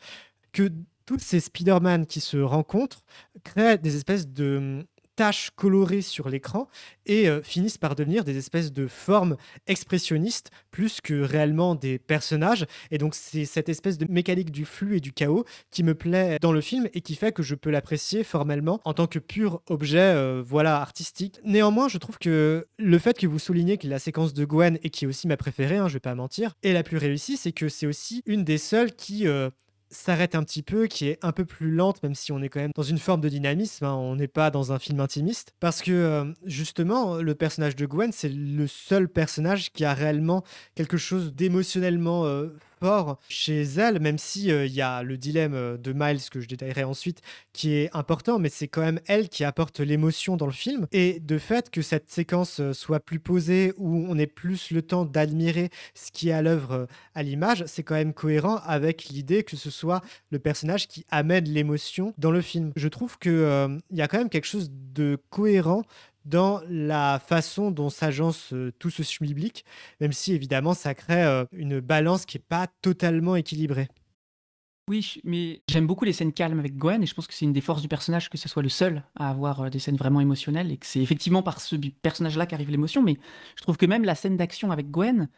que tous ces Spider-Man qui se rencontrent créent des espèces de hum, taches colorées sur l'écran et euh, finissent par devenir des espèces de formes expressionnistes plus que réellement des personnages. Et donc c'est cette espèce de mécanique du flux et du chaos qui me plaît dans le film et qui fait que je peux l'apprécier formellement en tant que pur objet euh, voilà artistique. Néanmoins, je trouve que le fait que vous soulignez que la séquence de Gwen et qui est aussi ma préférée, hein, je vais pas mentir, est la plus réussie, c'est que c'est aussi une des seules qui euh, s'arrête un petit peu, qui est un peu plus lente, même si on est quand même dans une forme de dynamisme, hein. on n'est pas dans un film intimiste, parce que euh, justement, le personnage de Gwen, c'est le seul personnage qui a réellement quelque chose d'émotionnellement euh, chez elle, même si euh, il y a le dilemme euh, de Miles que je détaillerai ensuite qui est important, mais c'est quand même elle qui apporte l'émotion dans le film. Et de fait que cette séquence euh, soit plus posée, où on ait plus le temps d'admirer ce qui est à l'œuvre à l'image, c'est quand même cohérent avec l'idée que ce soit le personnage qui amène l'émotion dans le film. Je trouve que il y a quand même quelque chose de cohérent dans la façon dont s'agence euh, tout ce schmilblick, même si évidemment ça crée euh, une balance qui n'est pas totalement équilibrée. Oui, mais j'aime beaucoup les scènes calmes avec Gwen et je pense que c'est une des forces du personnage que ce soit le seul à avoir euh, des scènes vraiment émotionnelles et que c'est effectivement par ce personnage-là qu'arrive l'émotion. Mais je trouve que même la scène d'action avec Gwen,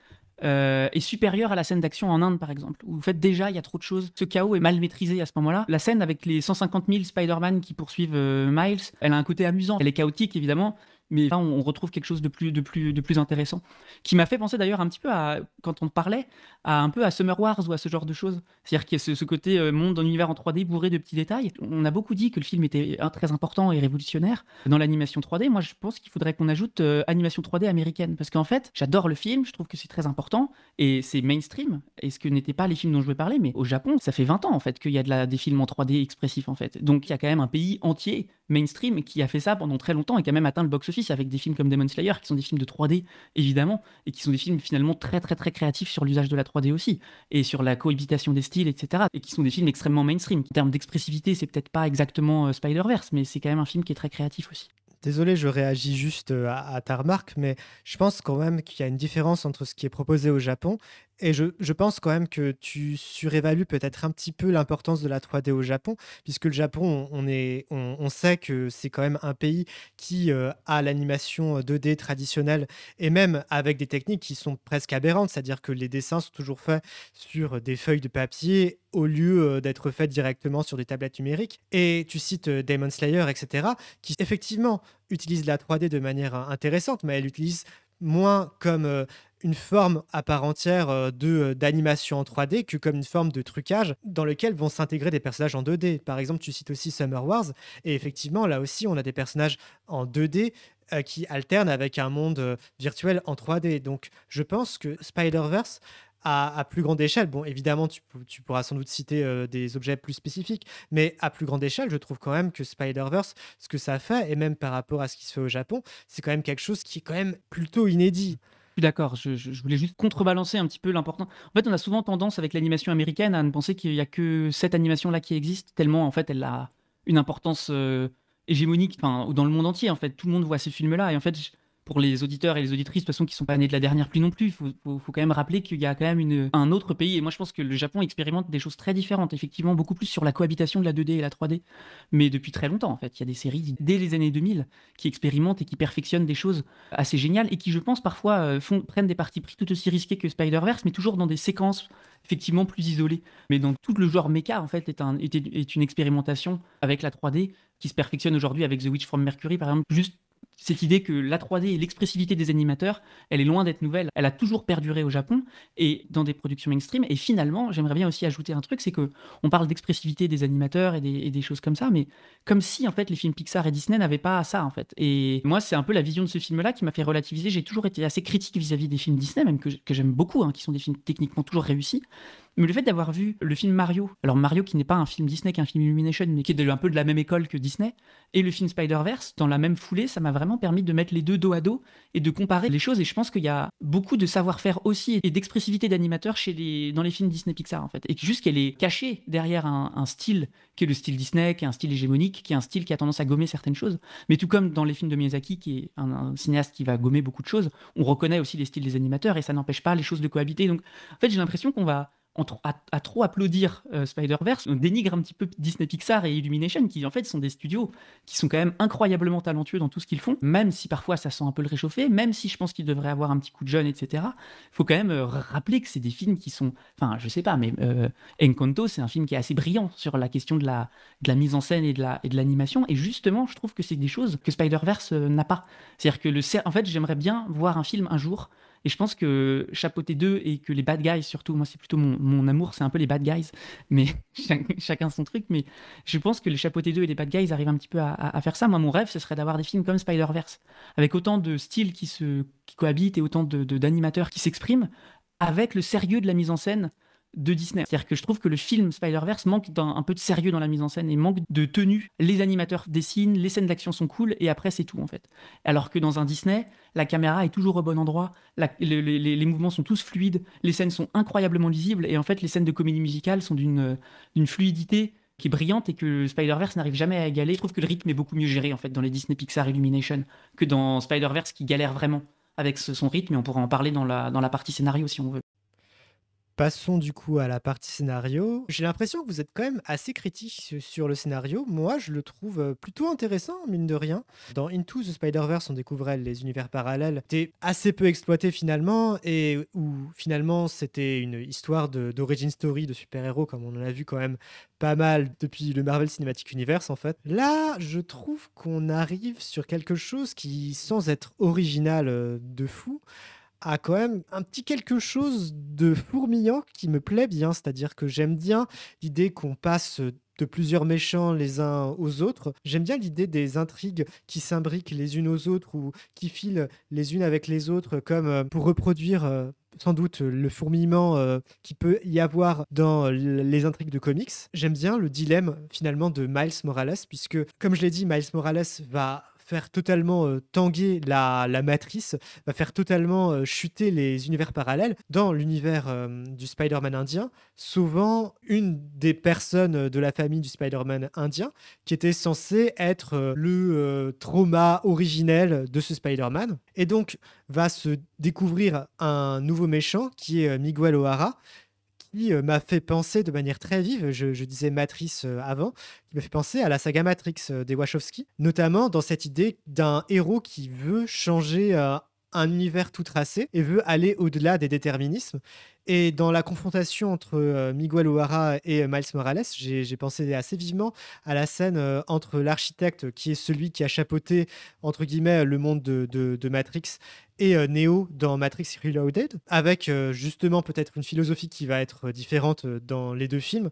euh, est supérieure à la scène d'action en Inde, par exemple, où faites déjà il y a trop de choses. Ce chaos est mal maîtrisé à ce moment-là. La scène avec les 150 000 Spider-Man qui poursuivent euh, Miles, elle a un côté amusant. Elle est chaotique évidemment, mais là, on retrouve quelque chose de plus, de plus, de plus intéressant. Qui m'a fait penser d'ailleurs un petit peu à, quand on parlait, à un peu à Summer Wars ou à ce genre de choses. C'est-à-dire qu'il y a ce, côté euh, monde en univers en 3D bourré de petits détails. On a beaucoup dit que le film était très important et révolutionnaire dans l'animation 3D. Moi, je pense qu'il faudrait qu'on ajoute euh, animation 3D américaine. Parce qu'en fait, j'adore le film, je trouve que c'est très important et c'est mainstream. Et ce que n'étaient pas les films dont je vais parler, mais au Japon, ça fait 20 ans en fait qu'il y a de la, des films en 3D expressifs en fait. Donc il y a quand même un pays entier mainstream qui a fait ça pendant très longtemps et qui a même atteint le box avec des films comme Demon Slayer, qui sont des films de 3D, évidemment, et qui sont des films finalement très, très, très créatifs sur l'usage de la 3D aussi, et sur la cohabitation des styles, etc. Et qui sont des films extrêmement mainstream. En termes d'expressivité, c'est peut-être pas exactement euh, Spider-Verse, mais c'est quand même un film qui est très créatif aussi. Désolé, je réagis juste euh, à, à, ta remarque, mais je pense quand même qu'il y a une différence entre ce qui est proposé au Japon et je, je, pense quand même que tu surévalues peut-être un petit peu l'importance de la 3D au Japon, puisque le Japon, on, est, on, sait que c'est quand même un pays qui euh, a l'animation 2D euh, traditionnelle, et même avec des techniques qui sont presque aberrantes, c'est-à-dire que les dessins sont toujours faits sur des feuilles de papier au lieu euh, d'être faits directement sur des tablettes numériques. Et tu cites Demon Slayer, etc., qui effectivement utilise la 3D de manière intéressante, mais elle utilise moins comme une forme à part entière euh, de euh, d'animation en 3D que comme une forme de trucage dans lequel vont s'intégrer des personnages en 2D. Par exemple, tu cites aussi Summer Wars et effectivement là aussi on a des personnages en 2D euh, qui alternent avec un monde virtuel en 3D. Donc je pense que Spider-Verse à, plus grande échelle, bon évidemment tu, pourras sans doute citer des objets plus spécifiques, mais à plus grande échelle, je trouve quand même que Spider-Verse, ce que ça fait, et même par rapport à ce qui se fait au Japon, c'est quand même quelque chose qui est quand même plutôt inédit suis d'accord. Je, voulais juste contrebalancer un petit peu l'important. En fait, on a souvent tendance avec l'animation américaine à ne penser qu'il n'y a que cette animation-là qui existe, tellement en fait elle a une importance euh, hégémonique dans le monde entier. En fait, tout le monde voit ces films-là. Et en fait, pour les auditeurs et les auditrices, de toute façon, qui sont pas nés de la dernière pluie non plus, il faut, quand même rappeler qu'il y a quand même un autre pays. Et moi, je pense que le Japon expérimente des choses très différentes, effectivement, beaucoup plus sur la cohabitation de la 2D et la 3D. Mais depuis très longtemps, en fait, il y a des séries dès les années 2000 qui expérimentent et qui perfectionnent des choses assez géniales et qui, je pense, parfois euh, font, prennent des parties pris tout aussi risquées que Spider-Verse, mais toujours dans des séquences effectivement plus isolées. Mais dans tout le genre méca, en fait, est, un, est une expérimentation avec la 3D qui se perfectionne aujourd'hui avec The Witch from Mercury, par exemple, juste cette idée que la 3D et l'expressivité des animateurs, elle est loin d'être nouvelle. Elle a toujours perduré au Japon et dans des productions mainstream. Et finalement, j'aimerais bien aussi ajouter un truc, c'est que on parle d'expressivité des animateurs et des, choses comme ça, mais comme si en fait les films Pixar et Disney n'avaient pas ça en fait. Et moi, c'est un peu la vision de ce film-là qui m'a fait relativiser. J'ai toujours été assez critique vis-à-vis des films Disney, même que, j'aime beaucoup, hein, qui sont des films techniquement toujours réussis. Mais le fait d'avoir vu le film Mario, alors Mario qui n'est pas un film Disney qu'un film Illumination, mais qui est un peu de la même école que Disney, et le film Spider-Verse, dans la même foulée, ça m'a vraiment permis de mettre les deux dos à dos et de comparer les choses. Et je pense qu'il y a beaucoup de savoir-faire aussi et d'expressivité d'animateur les, dans les films Disney Pixar, en fait. Et juste qu'elle est cachée derrière un, style qui est le style Disney, qui est un style hégémonique, qui est un style qui a tendance à gommer certaines choses. Mais tout comme dans les films de Miyazaki, qui est un cinéaste qui va gommer beaucoup de choses, on reconnaît aussi les styles des animateurs et ça n'empêche pas les choses de cohabiter. Donc, en fait, j'ai l'impression qu'on va à, trop applaudir euh, Spider-Verse, on dénigre un petit peu Disney Pixar et Illumination, qui en fait sont des studios qui sont quand même incroyablement talentueux dans tout ce qu'ils font, même si parfois ça sent un peu le réchauffer, même si je pense qu'ils devraient avoir un petit coup de jeune, etc. Il faut quand même euh, rappeler que c'est des films qui sont, enfin je sais pas, mais euh, Encanto, c'est un film qui est assez brillant sur la question de la, mise en scène et de, et de l'animation, et justement je trouve que c'est des choses que Spider-Verse n'a pas. C'est-à-dire que le, en fait j'aimerais bien voir un film un jour et je pense que chapeauté 2 et que les bad guys, surtout, moi c'est plutôt mon, amour, c'est un peu les bad guys, mais chacun son truc. Mais je pense que les chapeauté 2 et les bad guys arrivent un petit peu à, faire ça. Moi, mon rêve, ce serait d'avoir des films comme Spider-Verse, avec autant de styles qui, cohabitent et autant d'animateurs de, d'animateurs qui s'expriment, avec le sérieux de la mise en scène de Disney. C'est-à-dire que je trouve que le film Spider-Verse manque d'un un peu de sérieux dans la mise en scène et manque de tenue. Les animateurs dessinent, les scènes d'action sont cool et après c'est tout en fait. Alors que dans un Disney, la caméra est toujours au bon endroit, les, mouvements sont tous fluides, les scènes sont incroyablement lisibles et en fait les scènes de comédie musicale sont d'une fluidité qui est brillante et que Spider-Verse n'arrive jamais à égaler. Je trouve que le rythme est beaucoup mieux géré en fait dans les Disney Pixar Illumination que dans Spider-Verse qui galère vraiment avec son rythme et on pourra en parler dans la, dans la partie scénario si on veut. Passons du coup à la partie scénario. J'ai l'impression que vous êtes quand même assez critique sur le scénario. Moi, je le trouve euh, plutôt intéressant, mine de rien. Dans Into the Spider-Verse, on découvrait les univers parallèles. C'était assez peu exploité finalement, et où finalement c'était une histoire d'origin story de super-héros, comme on en a vu quand même pas mal depuis le Marvel Cinematic Universe en fait. Là, je trouve qu'on arrive sur quelque chose qui, sans être original euh, de fou, a quand même un petit quelque chose de fourmillant qui me plaît bien. C'est-à-dire que j'aime bien l'idée qu'on passe de plusieurs méchants les uns aux autres. J'aime bien l'idée des intrigues qui s'imbriquent les unes aux autres ou qui filent les unes avec les autres comme euh, pour reproduire euh, sans doute le fourmillement euh, qui peut y avoir dans les intrigues de comics. J'aime bien le dilemme finalement de Miles Morales, puisque comme je l'ai dit, Miles Morales va faire totalement euh, tanguer la, matrice, va faire totalement euh, chuter les univers parallèles. Dans l'univers euh, du Spider-Man indien, souvent une des personnes de la famille du Spider-Man indien qui était censée être le trauma originel de ce Spider-Man, et donc va se découvrir un nouveau méchant qui est Miguel O'Hara, euh, m'a fait penser de manière très vive, je, disais Matrice euh, avant, qui m'a fait penser à la saga Matrix euh, des Wachowski, notamment dans cette idée d'un héros qui veut changer un univers tout tracé et veut aller au-delà des déterminismes. Et dans la confrontation entre euh, Miguel O'Hara et euh, Miles Morales, j'ai pensé assez vivement à la scène euh, entre l'architecte, qui est celui qui a chapeauté, entre guillemets, le monde de, de Matrix, et Neo dans Matrix Reloaded, avec justement peut-être une philosophie qui va être différente dans les deux films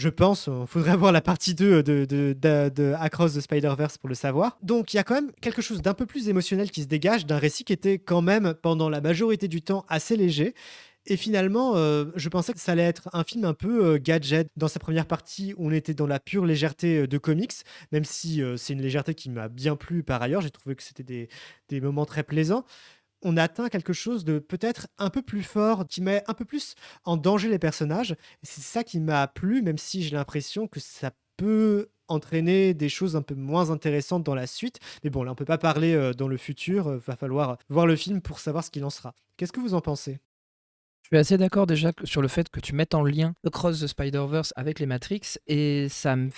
je pense. Il faudrait avoir la partie 2 euh, de, de, Across the Spider-Verse pour le savoir. Donc il y a quand même quelque chose d'un peu plus émotionnel qui se dégage d'un récit qui était quand même, pendant la majorité du temps, assez léger. Et finalement, euh, je pensais que ça allait être un film un peu euh, gadget. Dans sa première partie, on était dans la pure légèreté de comics, même si c'est une légèreté qui m'a bien plu par ailleurs. J'ai trouvé que c'était des moments très plaisants on atteint quelque chose de peut-être un peu plus fort, qui met un peu plus en danger les personnages. C'est ça qui m'a plu, même si j'ai l'impression que ça peut entraîner des choses un peu moins intéressantes dans la suite. Mais bon, là, on peut pas parler euh, dans le futur. Il euh, va falloir voir le film pour savoir ce qu'il en sera. Qu'est-ce que vous en pensez je suis assez d'accord déjà sur le fait que tu mettes en lien Cross the Spider-Verse avec les Matrix et ça me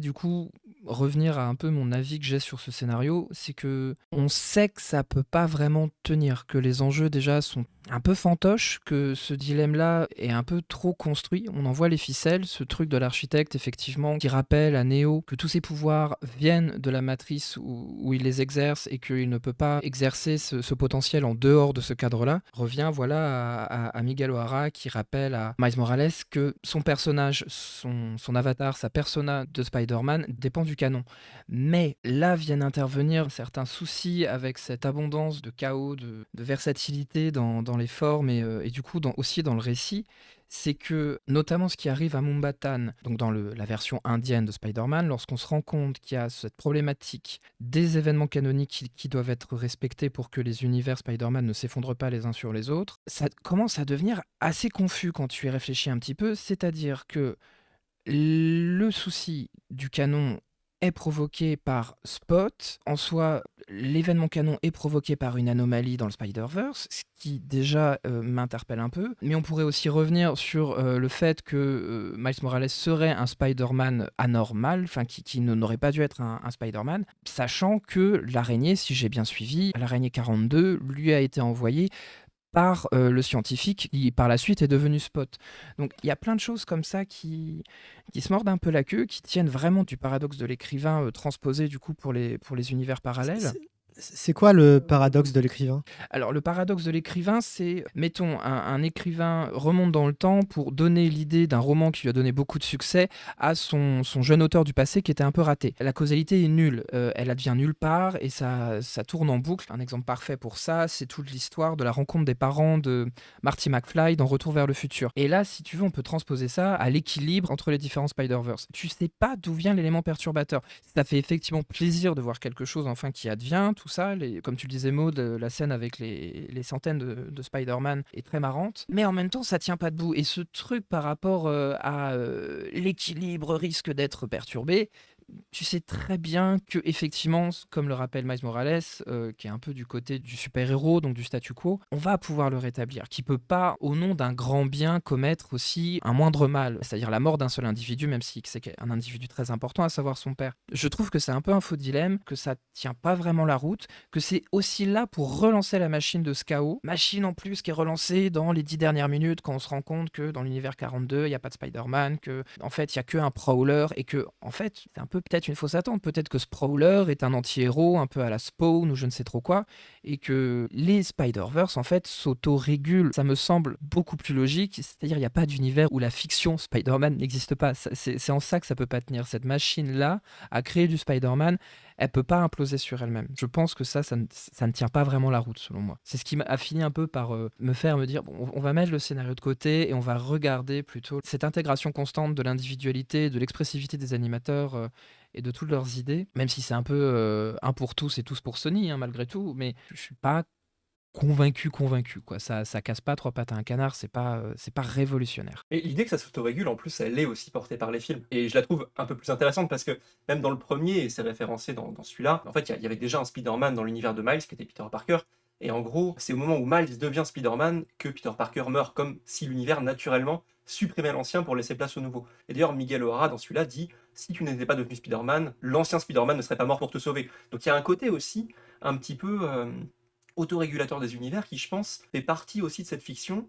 du coup, revenir à un peu mon avis que j'ai sur ce scénario, c'est que on sait que ça peut pas vraiment tenir, que les enjeux déjà sont un peu fantoche que ce dilemme-là est un peu trop construit. On en voit les ficelles, ce truc de l'architecte, effectivement, qui rappelle à Neo que tous ses pouvoirs viennent de la matrice où, il les exerce et qu'il ne peut pas exercer ce, potentiel en dehors de ce cadre-là, revient voilà à, Miguel O'Hara qui rappelle à Miles Morales que son personnage, son, son avatar, sa persona de Spider-Man dépend du canon. Mais là viennent intervenir certains soucis avec cette abondance de chaos, de, versatilité dans, dans les formes euh, et, du coup dans, aussi dans le récit, c'est que notamment ce qui arrive à Mumbatan, donc dans la version indienne de Spider-Man, lorsqu'on se rend compte qu'il y a cette problématique des événements canoniques qui, qui, doivent être respectés pour que les univers Spider-Man ne s'effondrent pas les uns sur les autres, ça commence à devenir assez confus quand tu y réfléchis un petit peu, c'est-à-dire que le souci du canon est provoqué par Spot. En soi, l'événement canon est provoqué par une anomalie dans le Spider-Verse, ce qui déjà euh, m'interpelle un peu. Mais on pourrait aussi revenir sur euh, le fait que euh, Miles Morales serait un Spider-Man anormal, enfin qui, n'aurait pas dû être un, un Spider-Man, sachant que l'araignée, si j'ai bien suivi, l'araignée 42 lui a été envoyée par euh, le scientifique qui par la suite est devenu Spot. Donc il y a plein de choses comme ça qui, qui se mordent un peu la queue, qui tiennent vraiment du paradoxe de l'écrivain euh, transposé du coup pour les, pour les univers parallèles. C'est quoi le paradoxe de l'écrivain Alors le paradoxe de l'écrivain, c'est, mettons, un, écrivain remonte dans le temps pour donner l'idée d'un roman qui lui a donné beaucoup de succès à son, jeune auteur du passé qui était un peu raté. La causalité est nulle, euh, elle advient nulle part et ça, ça tourne en boucle. Un exemple parfait pour ça, c'est toute l'histoire de la rencontre des parents de Marty McFly dans Retour vers le futur. Et là, si tu veux, on peut transposer ça à l'équilibre entre les différents Spider-Verse. Tu sais pas d'où vient l'élément perturbateur. Ça fait effectivement plaisir de voir quelque chose enfin qui advient tout ça. comme tu le disais, Maud, euh, la scène avec les, centaines de, Spider-Man est très marrante. Mais en même temps, ça tient pas debout. Et ce truc par rapport euh, à euh, l'équilibre risque d'être perturbé, tu sais très bien que effectivement, comme le rappelle Miles Morales, euh, qui est un peu du côté du super-héros, donc du statu quo, on va pouvoir le rétablir, qui peut pas, au nom d'un grand bien, commettre aussi un moindre mal, c'est-à-dire la mort d'un seul individu, même si c'est un individu très important, à savoir son père. Je trouve que c'est un peu un faux dilemme, que ça tient pas vraiment la route, que c'est aussi là pour relancer la machine de ce chaos, machine en plus qui est relancée dans les dix dernières minutes quand on se rend compte que dans l'univers 42, il n'y a pas de Spider-Man, que en fait, il n'y a que un Prowler et que en fait, c'est un peu peut-être une fausse attente. Peut-être que Sprawler est un anti-héros un peu à la Spawn ou je ne sais trop quoi, et que les Spider-Verse en fait sauto Ça me semble beaucoup plus logique, c'est-à-dire il n'y a pas d'univers où la fiction Spider-Man n'existe pas. C'est en ça que ça peut pas tenir. Cette machine-là a créé du Spider-Man, elle peut pas imploser sur elle-même. Je pense que ça, ça ne, tient pas vraiment la route, selon moi. C'est ce qui a fini un peu par euh, me faire me dire, bon, on va mettre le scénario de côté et on va regarder plutôt cette intégration constante de l'individualité, de l'expressivité des animateurs. Euh, et de toutes leurs idées, même si c'est un peu euh, un pour tous et tous pour Sony, hein, malgré tout, mais je suis pas convaincu, convaincu. Quoi. Ça, ça casse pas trois pattes à un canard, c'est pas, euh, c'est pas révolutionnaire. Et l'idée que ça s'autorégule, en plus, elle est aussi portée par les films. Et je la trouve un peu plus intéressante parce que même dans le premier, et c'est référencé dans, celui-là, en fait, il y, avait déjà un Spider-Man dans l'univers de Miles qui était Peter Parker. Et en gros, c'est au moment où Miles devient Spider-Man que Peter Parker meurt, comme si l'univers naturellement supprimait l'ancien pour laisser place au nouveau. Et d'ailleurs, Miguel O'Hara, dans celui-là, dit si tu n'étais pas devenu Spider-Man, l'ancien Spider-Man ne serait pas mort pour te sauver. Donc il y a un côté aussi un petit peu. Euh, autorégulateur des univers qui, je pense, fait partie aussi de cette fiction.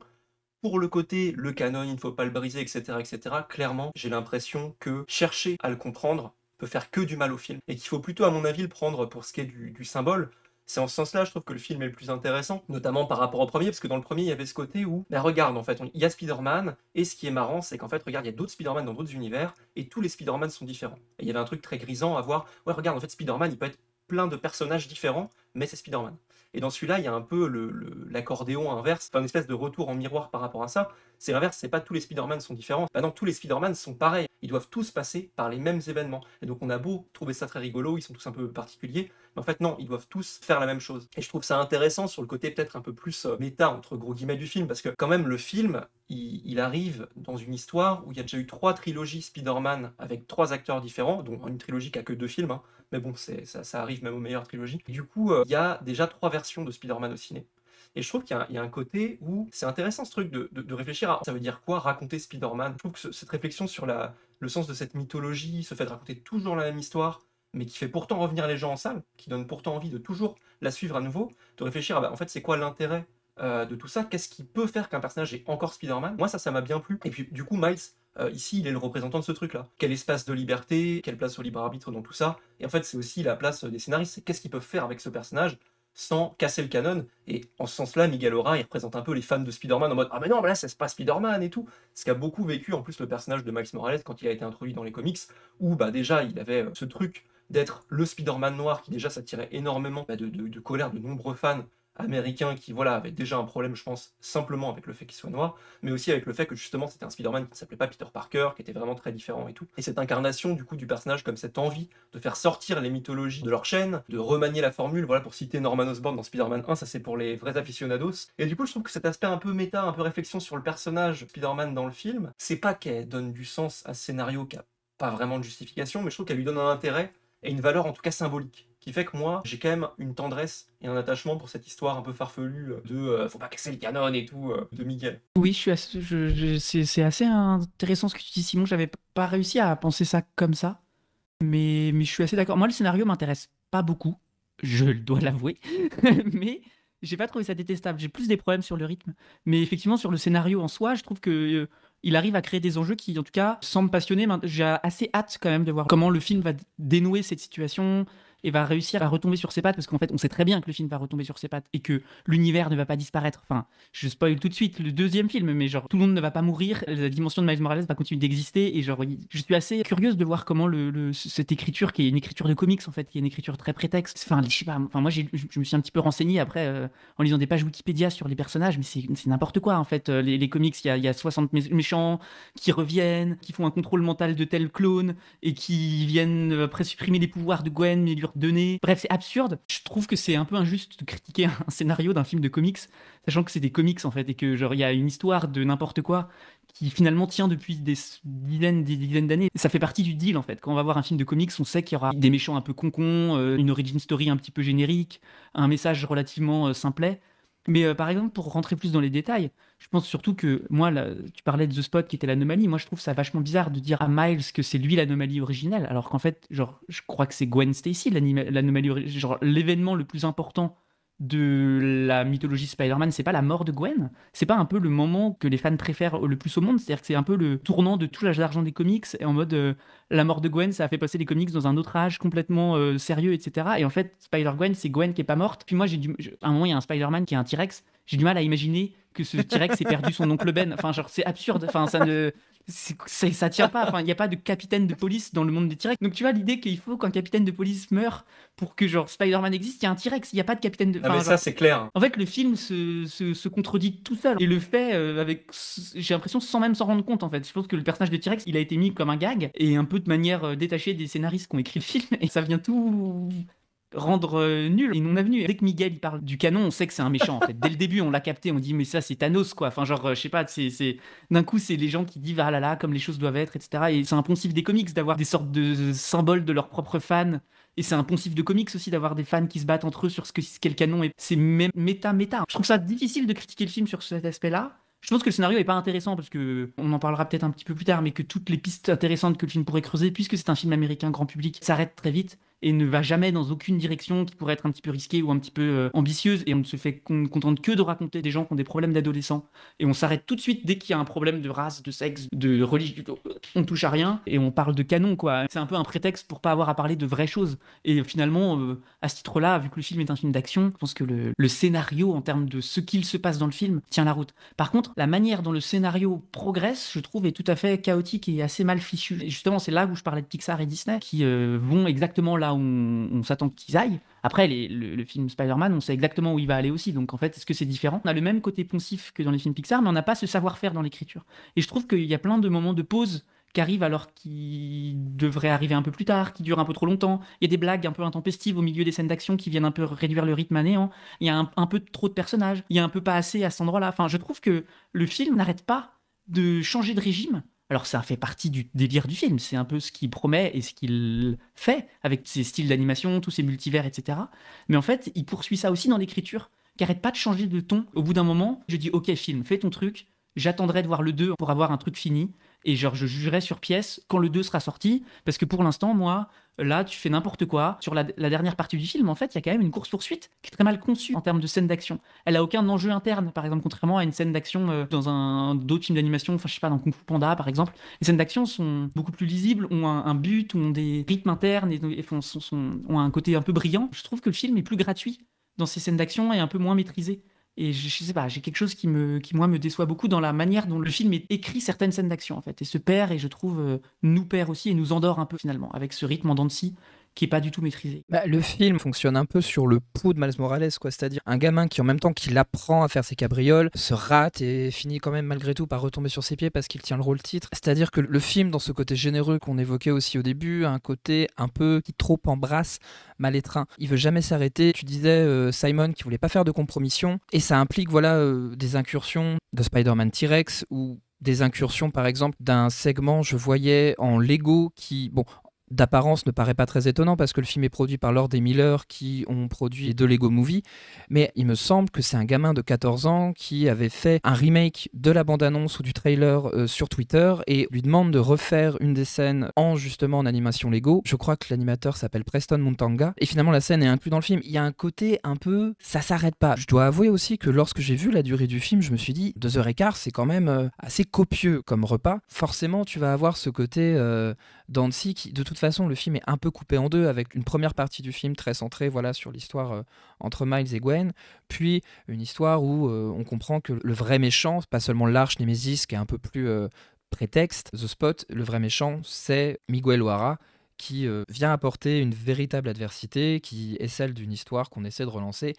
Pour le côté, le canon, il ne faut pas le briser, etc., etc., clairement, j'ai l'impression que chercher à le comprendre peut faire que du mal au film. Et qu'il faut plutôt, à mon avis, le prendre pour ce qui est du, symbole, c'est en ce sens-là, je trouve que le film est le plus intéressant, notamment par rapport au premier, parce que dans le premier, il y avait ce côté où, ben regarde, en fait, il y a Spider-Man, et ce qui est marrant, c'est qu'en fait, regarde, il y a d'autres Spider-Man dans d'autres univers, et tous les Spider-Man sont différents. Et il y avait un truc très grisant à voir, ouais, regarde, en fait, Spider-Man, il peut être plein de personnages différents, mais c'est Spider-Man. Et dans celui-là, il y a un peu l'accordéon inverse, enfin une espèce de retour en miroir par rapport à ça. C'est l'inverse, c'est pas tous les Spider-Man sont différents. Bah non, tous les Spider-Man sont pareils. Ils doivent tous passer par les mêmes événements. Et donc on a beau trouver ça très rigolo, ils sont tous un peu particuliers, mais en fait non, ils doivent tous faire la même chose. Et je trouve ça intéressant sur le côté peut-être un peu plus euh, méta entre gros guillemets du film, parce que quand même le film, il, il arrive dans une histoire où il y a déjà eu trois trilogies Spider-Man avec trois acteurs différents, dont une trilogie qui a que deux films, hein mais bon, ça, ça arrive même aux meilleures trilogies. Du coup, euh, il y a déjà trois versions de Spider-Man au ciné. Et je trouve qu'il y, a un côté où c'est intéressant ce truc de, réfléchir à ça veut dire quoi raconter Spider-Man. Je trouve que cette réflexion sur la, le sens de cette mythologie, ce fait de raconter toujours la même histoire, mais qui fait pourtant revenir les gens en salle, qui donne pourtant envie de toujours la suivre à nouveau, de réfléchir à bah, en fait c'est quoi l'intérêt euh, de tout ça, qu'est-ce qui peut faire qu'un personnage ait encore Spider-Man. Moi ça, ça m'a bien plu. Et puis du coup, Miles euh, ici, il est le représentant de ce truc-là. Quel espace de liberté, quelle place au libre arbitre dans tout ça. Et en fait, c'est aussi la place des scénaristes. qu'est-ce qu'ils peuvent faire avec ce personnage sans casser le canon. Et en ce sens-là, Miguel O'Hara, il représente un peu les fans de Spider-Man en mode Ah, mais non, là, c'est pas Spider-Man et tout. Ce qu'a beaucoup vécu en plus le personnage de Max Morales quand il a été introduit dans les comics, où bah, déjà, il avait euh, ce truc d'être le Spider-Man noir qui déjà s'attirait énormément bah, de, de colère de nombreux fans américain qui voilà avait déjà un problème je pense simplement avec le fait qu'il soit noir mais aussi avec le fait que justement c'était un Spider-Man qui ne s'appelait pas Peter Parker qui était vraiment très différent et tout et cette incarnation du coup du personnage comme cette envie de faire sortir les mythologies de leur chaîne de remanier la formule voilà pour citer Norman Osborn dans Spider-Man 1 ça c'est pour les vrais aficionados et du coup je trouve que cet aspect un peu méta un peu réflexion sur le personnage Spider-Man dans le film c'est pas qu'elle donne du sens à ce scénario qui n'a pas vraiment de justification mais je trouve qu'elle lui donne un intérêt et une valeur en tout cas symbolique qui fait que moi, j'ai quand même une tendresse et un attachement pour cette histoire un peu farfelue de euh, faut pas casser le canon et tout euh, de Miguel. Oui, je suis c'est, assez intéressant ce que tu dis, Simon. J'avais pas réussi à penser ça comme ça, mais, mais je suis assez d'accord. Moi, le scénario m'intéresse pas beaucoup, je dois l'avouer, mais j'ai pas trouvé ça détestable. J'ai plus des problèmes sur le rythme, mais effectivement, sur le scénario en soi, je trouve que. Euh, il arrive à créer des enjeux qui, en tout cas, semblent passionner. J'ai assez hâte quand même de voir comment le film va dénouer cette situation, et va réussir à retomber sur ses pattes parce qu'en fait, on sait très bien que le film va retomber sur ses pattes et que l'univers ne va pas disparaître. Enfin, je spoil tout de suite le deuxième film, mais genre tout le monde ne va pas mourir, la dimension de Miles Morales va continuer d'exister et genre je suis assez curieuse de voir comment le, cette écriture qui est une écriture de comics en fait, qui est une écriture très prétexte. Enfin, je sais pas. Enfin, moi, je me suis un petit peu renseigné après euh, en lisant des pages Wikipédia sur les personnages, mais c'est n'importe quoi en fait. Euh, les, comics, il y a, 60 méchants qui reviennent, qui font un contrôle mental de tel clone et qui viennent après euh, supprimer les pouvoirs de Gwen mais lui Bref, c'est absurde. Je trouve que c'est un peu injuste de critiquer un scénario d'un film de comics, sachant que c'est des comics en fait, et que genre il y a une histoire de n'importe quoi qui finalement tient depuis des dizaines, des dizaines d'années. Ça fait partie du deal en fait. Quand on va voir un film de comics, on sait qu'il y aura des méchants un peu concons, euh, une origin story un petit peu générique, un message relativement euh, simplet. Mais euh, par exemple, pour rentrer plus dans les détails, je pense surtout que moi, tu parlais de The Spot qui était l'anomalie. Moi, je trouve ça vachement bizarre de dire à Miles que c'est lui l'anomalie originelle, alors qu'en fait, genre, je crois que c'est Gwen Stacy l'anomalie Genre, l'événement le plus important de la mythologie Spider-Man, c'est pas la mort de Gwen C'est pas un peu le moment que les fans préfèrent le plus au monde C'est-à-dire que c'est un peu le tournant de tout l'âge d'argent des comics, et en mode euh, la mort de Gwen, ça a fait passer les comics dans un autre âge complètement euh, sérieux, etc. Et en fait, Spider-Gwen, c'est Gwen qui est pas morte. Puis moi, j'ai du... un moment, il y a un Spider-Man qui est un T-Rex, j'ai du mal à imaginer que ce T-Rex ait perdu son oncle Ben. Enfin, genre, c'est absurde. Enfin, ça ne c'est, ça tient pas. Enfin, il n'y a pas de capitaine de police dans le monde des T-Rex. Donc, tu vois, l'idée qu'il faut qu'un capitaine de police meure pour que genre Spider-Man existe, il y a un T-Rex, il n'y a pas de capitaine de. police ah, mais ça, c'est clair. En fait, le film se, contredit tout seul et le fait euh, avec, j'ai l'impression, sans même s'en rendre compte en fait. Je pense que le personnage de T-Rex, il a été mis comme un gag et un peu de manière euh, détachée des scénaristes qui ont écrit le film et ça vient tout rendre euh, nul et non avenu. Dès que Miguel il parle du canon, on sait que c'est un méchant fait. Dès le début, on l'a capté, on dit mais ça c'est Thanos quoi. Enfin genre euh, je sais pas, c'est d'un coup c'est les gens qui disent ah là là comme les choses doivent être etc. Et c'est un poncif des comics d'avoir des sortes de euh, symboles de leurs propres fans. Et c'est un poncif de comics aussi d'avoir des fans qui se battent entre eux sur ce que qu'est le canon et c'est méta méta. Je trouve ça difficile de critiquer le film sur cet aspect-là. Je pense que le scénario n'est pas intéressant parce que on en parlera peut-être un petit peu plus tard, mais que toutes les pistes intéressantes que le film pourrait creuser, puisque c'est un film américain grand public, s'arrêtent très vite et ne va jamais dans aucune direction qui pourrait être un petit peu risquée ou un petit peu euh, ambitieuse. Et on ne se fait qu'on contente que de raconter des gens qui ont des problèmes d'adolescents. Et on s'arrête tout de suite dès qu'il y a un problème de race, de sexe, de religion. On touche à rien et on parle de canon, quoi. C'est un peu un prétexte pour pas avoir à parler de vraies choses. Et finalement, euh, à ce titre-là, vu que le film est un film d'action, je pense que le, scénario, en termes de ce qu'il se passe dans le film, tient la route. Par contre, la manière dont le scénario progresse, je trouve, est tout à fait chaotique et assez mal fichu. Et justement, c'est là où je parlais de Pixar et Disney, qui euh, vont exactement là on, s'attend qu'ils aillent. Après, le, film Spider-Man, on sait exactement où il va aller aussi. Donc en fait, est-ce que c'est différent On a le même côté poncif que dans les films Pixar, mais on n'a pas ce savoir-faire dans l'écriture. Et je trouve qu'il y a plein de moments de pause qui arrivent alors qu'ils devraient arriver un peu plus tard, qui durent un peu trop longtemps. Il y a des blagues un peu intempestives au milieu des scènes d'action qui viennent un peu réduire le rythme à néant. Il y a un, un peu trop de personnages. Il y a un peu pas assez à cet endroit-là. Enfin, je trouve que le film n'arrête pas de changer de régime alors ça fait partie du délire du film, c'est un peu ce qu'il promet et ce qu'il fait avec ses styles d'animation, tous ses multivers, etc. Mais en fait, il poursuit ça aussi dans l'écriture, qui arrête pas de changer de ton. Au bout d'un moment, je dis ok film, fais ton truc, j'attendrai de voir le 2 pour avoir un truc fini. Et genre, je jugerai sur pièce quand le 2 sera sorti. Parce que pour l'instant, moi, là, tu fais n'importe quoi. Sur la, dernière partie du film, en fait, il y a quand même une course-poursuite qui est très mal conçue en termes de scène d'action. Elle a aucun enjeu interne, par exemple, contrairement à une scène d'action euh, dans un d'autres films d'animation, enfin, je sais pas, dans Kung Fu Panda, par exemple. Les scènes d'action sont beaucoup plus lisibles, ont un, but, ont des rythmes internes et, font, ont un côté un peu brillant. Je trouve que le film est plus gratuit dans ses scènes d'action et un peu moins maîtrisé. Et je, sais pas, j'ai quelque chose qui, me, qui, moi, me déçoit beaucoup dans la manière dont le film écrit certaines scènes d'action, en fait, et se perd, et je trouve, euh, nous perd aussi, et nous endort un peu, finalement, avec ce rythme en dents de qui est pas du tout maîtrisé. Bah, le film fonctionne un peu sur le pouls de Miles Morales, quoi. C'est-à-dire un gamin qui, en même temps qu'il apprend à faire ses cabrioles, se rate et finit quand même malgré tout par retomber sur ses pieds parce qu'il tient le rôle titre. C'est-à-dire que le film, dans ce côté généreux qu'on évoquait aussi au début, un côté un peu qui trop embrasse mal étreint. Il veut jamais s'arrêter. Tu disais euh, Simon qui voulait pas faire de compromission et ça implique voilà euh, des incursions de Spider-Man T-Rex ou des incursions par exemple d'un segment je voyais en Lego qui bon d'apparence ne paraît pas très étonnant parce que le film est produit par Lord et Miller qui ont produit deux Lego Movie, mais il me semble que c'est un gamin de 14 ans qui avait fait un remake de la bande-annonce ou du trailer euh, sur Twitter et lui demande de refaire une des scènes en justement en animation Lego. Je crois que l'animateur s'appelle Preston Montanga et finalement la scène est inclue dans le film. Il y a un côté un peu ça s'arrête pas. Je dois avouer aussi que lorsque j'ai vu la durée du film, je me suis dit 2h15 c'est quand même euh, assez copieux comme repas. Forcément, tu vas avoir ce côté euh, qui de toute façon, le film est un peu coupé en deux, avec une première partie du film très centrée voilà, sur l'histoire euh, entre Miles et Gwen, puis une histoire où euh, on comprend que le vrai méchant, pas seulement l'arche Némésis qui est un peu plus euh, prétexte, The Spot, le vrai méchant, c'est Miguel O'Hara, qui vient apporter une véritable adversité, qui est celle d'une histoire qu'on essaie de relancer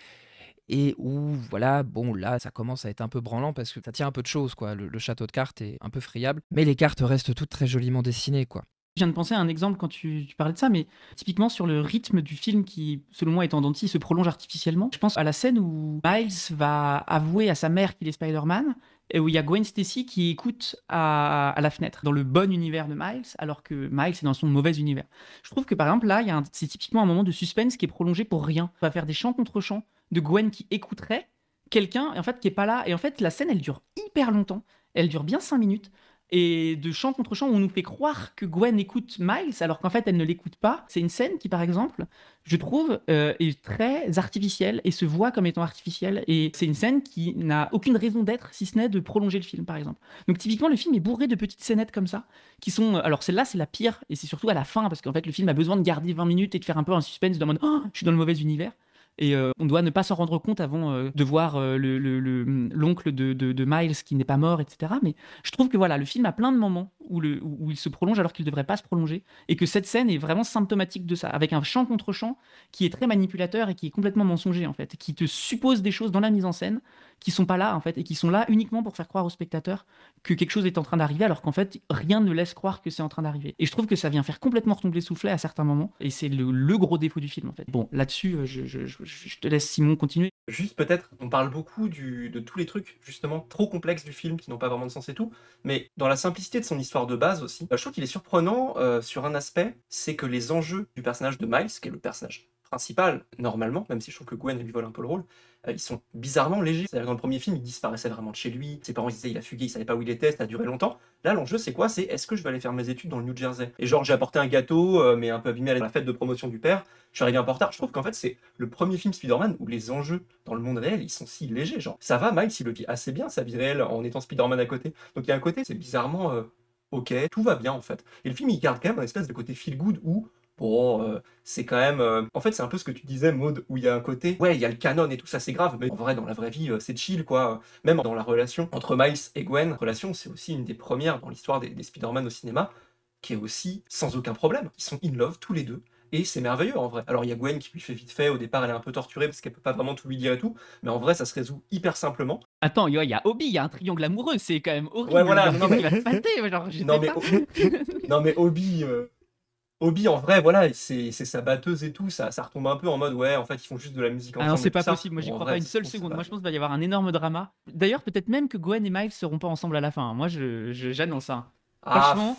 et où voilà bon là ça commence à être un peu branlant parce que ça tient un peu de choses quoi le, le, château de cartes est un peu friable mais les cartes restent toutes très joliment dessinées quoi je viens de penser à un exemple quand tu, parlais de ça, mais typiquement sur le rythme du film qui, selon moi, est en se prolonge artificiellement. Je pense à la scène où Miles va avouer à sa mère qu'il est Spider-Man et où il y a Gwen Stacy qui écoute à, la fenêtre, dans le bon univers de Miles, alors que Miles est dans son mauvais univers. Je trouve que par exemple là, c'est typiquement un moment de suspense qui est prolongé pour rien. On va faire des chants contre chants de Gwen qui écouterait quelqu'un, en fait, qui n'est pas là. Et en fait, la scène, elle dure hyper longtemps. Elle dure bien cinq minutes. Et de chant contre chant, on nous fait croire que Gwen écoute Miles, alors qu'en fait, elle ne l'écoute pas. C'est une scène qui, par exemple, je trouve, euh, est très artificielle et se voit comme étant artificielle. Et c'est une scène qui n'a aucune raison d'être, si ce n'est de prolonger le film, par exemple. Donc, typiquement, le film est bourré de petites scénettes comme ça, qui sont. Euh, alors, celle-là, c'est la pire, et c'est surtout à la fin, parce qu'en fait, le film a besoin de garder 20 minutes et de faire un peu un suspense, de mode, oh, je suis dans le mauvais univers. Et euh, on doit ne pas s'en rendre compte avant euh, de voir euh, l'oncle de, Miles qui n'est pas mort, etc. Mais je trouve que voilà, le film a plein de moments où, il se prolonge alors qu'il ne devrait pas se prolonger. Et que cette scène est vraiment symptomatique de ça, avec un champ contre champ qui est très manipulateur et qui est complètement mensonger, en fait, qui te suppose des choses dans la mise en scène qui sont pas là en fait et qui sont là uniquement pour faire croire aux spectateurs que quelque chose est en train d'arriver alors qu'en fait rien ne laisse croire que c'est en train d'arriver. Et je trouve que ça vient faire complètement retomber le soufflet à certains moments et c'est le, gros défaut du film en fait. Bon, là-dessus, euh, je, te laisse Simon continuer. Juste peut-être, on parle beaucoup de tous les trucs justement trop complexes du film qui n'ont pas vraiment de sens et tout, mais dans la simplicité de son histoire de base aussi, euh, je trouve qu'il est surprenant euh, sur un aspect, c'est que les enjeux du personnage de Miles, qui est le personnage principal normalement, même si je trouve que Gwen lui vole un peu le rôle, euh, ils sont bizarrement légers. C'est-à-dire dans le premier film, il disparaissait vraiment de chez lui. Ses parents disaient il a fugué, il savait pas où il était, ça a duré longtemps. Là, l'enjeu, c'est quoi C'est est-ce que je vais aller faire mes études dans le New Jersey Et genre, j'ai apporté un gâteau, euh, mais un peu abîmé à la fête de promotion du père. Je suis arrivé un peu en retard. Je trouve qu'en fait, c'est le premier film Spider-Man où les enjeux dans le monde réel, ils sont si légers. Genre, ça va, Miles, il le vit assez bien, sa vie réelle, en étant Spider-Man à côté. Donc, il y a un côté, c'est bizarrement. Euh, ok, tout va bien en fait. Et le film, il garde quand même un espèce de côté feel good où Bon, euh, c'est quand même. Euh, en fait, c'est un peu ce que tu disais, Maude, où il y a un côté. Ouais, il y a le canon et tout ça, c'est grave, mais en vrai, dans la vraie vie, euh, c'est chill, quoi. Même dans la relation entre Miles et Gwen, relation, c'est aussi une des premières dans l'histoire des, Spider-Man au cinéma, qui est aussi sans aucun problème. Ils sont in love tous les deux. Et c'est merveilleux en vrai. Alors il y a Gwen qui lui fait vite fait, au départ elle est un peu torturée parce qu'elle peut pas vraiment tout lui dire et tout, mais en vrai ça se résout hyper simplement. Attends, il y a Obi, il y a un triangle amoureux, c'est quand même horrible. Ouais voilà, non mais... Il va non, mais... non mais Obi, Obi, en vrai, voilà, c'est sa batteuse et tout, ça, ça retombe un peu en mode, ouais, en fait, ils font juste de la musique ensemble. Ah non, c'est pas possible, moi j'y crois pas une seule seconde. Moi je pense qu'il va y avoir un énorme drama. D'ailleurs, peut-être même que Gwen et Miles seront pas ensemble à la fin. Moi j'annonce ça. Hein. Ah, franchement.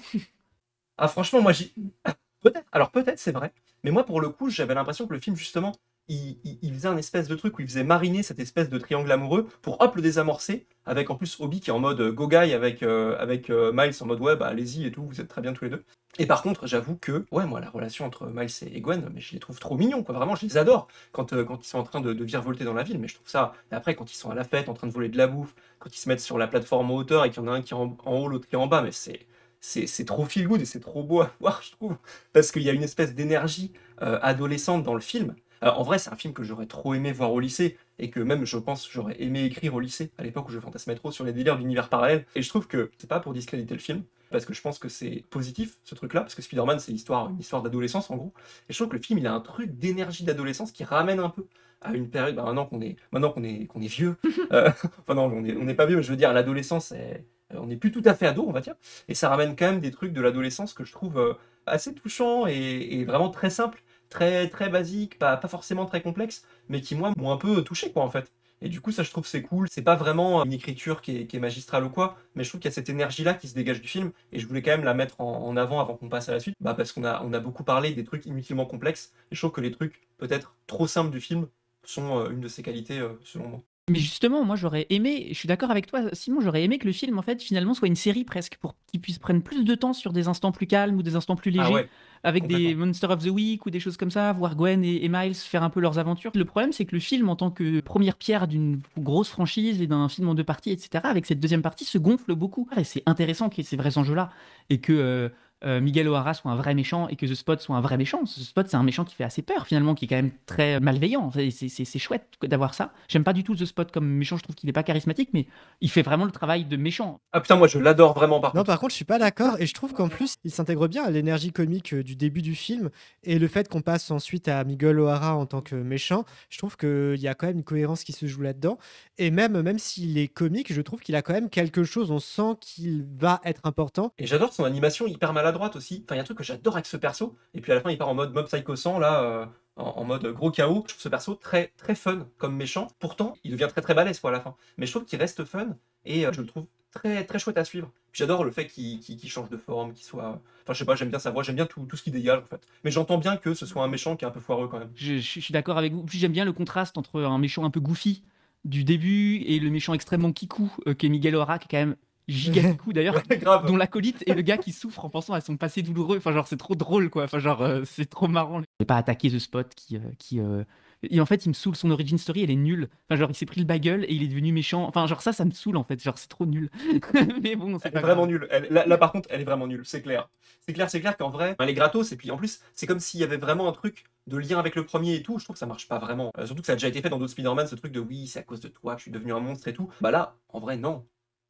ah, franchement, moi j'y. être alors peut-être c'est vrai, mais moi pour le coup, j'avais l'impression que le film, justement, il, faisait un espèce de truc où il faisait mariner cette espèce de triangle amoureux pour hop le désamorcer avec en plus Obi qui est en mode euh, go avec, euh, avec euh, Miles en mode ouais bah allez-y et tout vous êtes très bien tous les deux et par contre j'avoue que ouais moi la relation entre Miles et Gwen mais je les trouve trop mignons quoi vraiment je les adore quand, ils sont en train de, de, virevolter dans la ville mais je trouve ça et après quand ils sont à la fête en train de voler de la bouffe quand ils se mettent sur la plateforme en hauteur et qu'il y en a un qui est en, haut l'autre qui est en bas mais c'est c'est trop feel good et c'est trop beau à voir, je trouve, parce qu'il y a une espèce d'énergie adolescente dans le film euh, en vrai, c'est un film que j'aurais trop aimé voir au lycée, et que même, je pense, j'aurais aimé écrire au lycée, à l'époque où je fantasmais trop sur les délires d'univers parallèle. Et je trouve que c'est pas pour discréditer le film, parce que je pense que c'est positif ce truc-là, parce que Spider-Man c'est l'histoire une histoire d'adolescence en gros. Et je trouve que le film il a un truc d'énergie d'adolescence qui ramène un peu à une période, bah, maintenant qu'on est, maintenant qu'on est, est vieux, euh, enfin non, on n'est pas vieux, mais je veux dire l'adolescence, euh, on n'est plus tout à fait ado, on va dire, et ça ramène quand même des trucs de l'adolescence que je trouve assez touchants et, et, vraiment très simples très, très basique pas, pas forcément très complexe mais qui, moi, m'ont un peu touché, quoi, en fait. Et du coup, ça, je trouve, c'est cool. C'est pas vraiment une écriture qui est, qui est, magistrale ou quoi, mais je trouve qu'il y a cette énergie-là qui se dégage du film. Et je voulais quand même la mettre en, avant avant qu'on passe à la suite, bah, parce qu'on a, on a beaucoup parlé des trucs inutilement complexes. Et je trouve que les trucs peut-être trop simples du film sont euh, une de ses qualités, euh, selon moi. Mais justement, moi j'aurais aimé, je suis d'accord avec toi Simon, j'aurais aimé que le film en fait finalement soit une série presque, pour qu'il puisse prendre plus de temps sur des instants plus calmes ou des instants plus légers. Ah ouais avec des Monsters of the Week ou des choses comme ça, voir Gwen et, Miles faire un peu leurs aventures. Le problème, c'est que le film, en tant que première pierre d'une grosse franchise et d'un film en deux parties, etc., avec cette deuxième partie, se gonfle beaucoup. Et c'est intéressant qu'il y ait ces vrais enjeux-là et que. Euh, euh, Miguel O'Hara soit un vrai méchant et que The Spot soit un vrai méchant. The Spot, c'est un méchant qui fait assez peur finalement, qui est quand même très malveillant. C'est chouette d'avoir ça. J'aime pas du tout The Spot comme méchant, je trouve qu'il est pas charismatique, mais il fait vraiment le travail de méchant. Ah putain, moi je l'adore vraiment par Non, par contre, je suis pas d'accord et je trouve qu'en plus, il s'intègre bien à l'énergie comique euh, du début du film et le fait qu'on passe ensuite à Miguel O'Hara en tant que méchant, je trouve qu'il euh, y a quand même une cohérence qui se joue là-dedans. Et même, même s'il est comique, je trouve qu'il a quand même quelque chose, on sent qu'il va être important. Et j'adore son animation hyper malade droite aussi. Enfin, il y a un truc que j'adore avec ce perso. Et puis à la fin, il part en mode Mob Psycho 100, là, euh, en, mode gros chaos. Je trouve ce perso très, très fun comme méchant. Pourtant, il devient très, très balèze, quoi, à la fin. Mais je trouve qu'il reste fun et euh, je le trouve très, très chouette à suivre. Puis J'adore le fait qu'il change de forme, qu'il soit. Enfin, je sais pas, j'aime bien sa voix, j'aime bien tout, ce qu'il dégage en fait. Mais j'entends bien que ce soit un méchant qui est un peu foireux quand même. Je, suis d'accord avec vous. puis J'aime bien le contraste entre un méchant un peu goofy du début et le méchant extrêmement kikou euh, qui est Miguel Hora, qui est quand même giga d'ailleurs, dont l'acolyte est le gars qui souffre en pensant à son passé douloureux. Enfin, genre, c'est trop drôle, quoi. Enfin, genre, euh, c'est trop marrant. J'ai pas attaqué ce Spot qui. Euh, qui euh, Et en fait, il me saoule. Son origin story, elle est nulle. Enfin, genre, il s'est pris le bagel et il est devenu méchant. Enfin, genre, ça, ça me saoule en fait. Genre, c'est trop nul. Mais bon, c'est vraiment nul. Elle, là, par contre, elle est vraiment nulle. C'est clair. C'est clair, c'est clair qu'en vrai, bah, elle est gratos. Et puis, en plus, c'est comme s'il y avait vraiment un truc de lien avec le premier et tout. Je trouve que ça marche pas vraiment. surtout que ça a déjà été fait dans d'autres Spider-Man, ce truc de oui, c'est à cause de toi que je suis devenu un monstre et tout. Bah là, en vrai, non.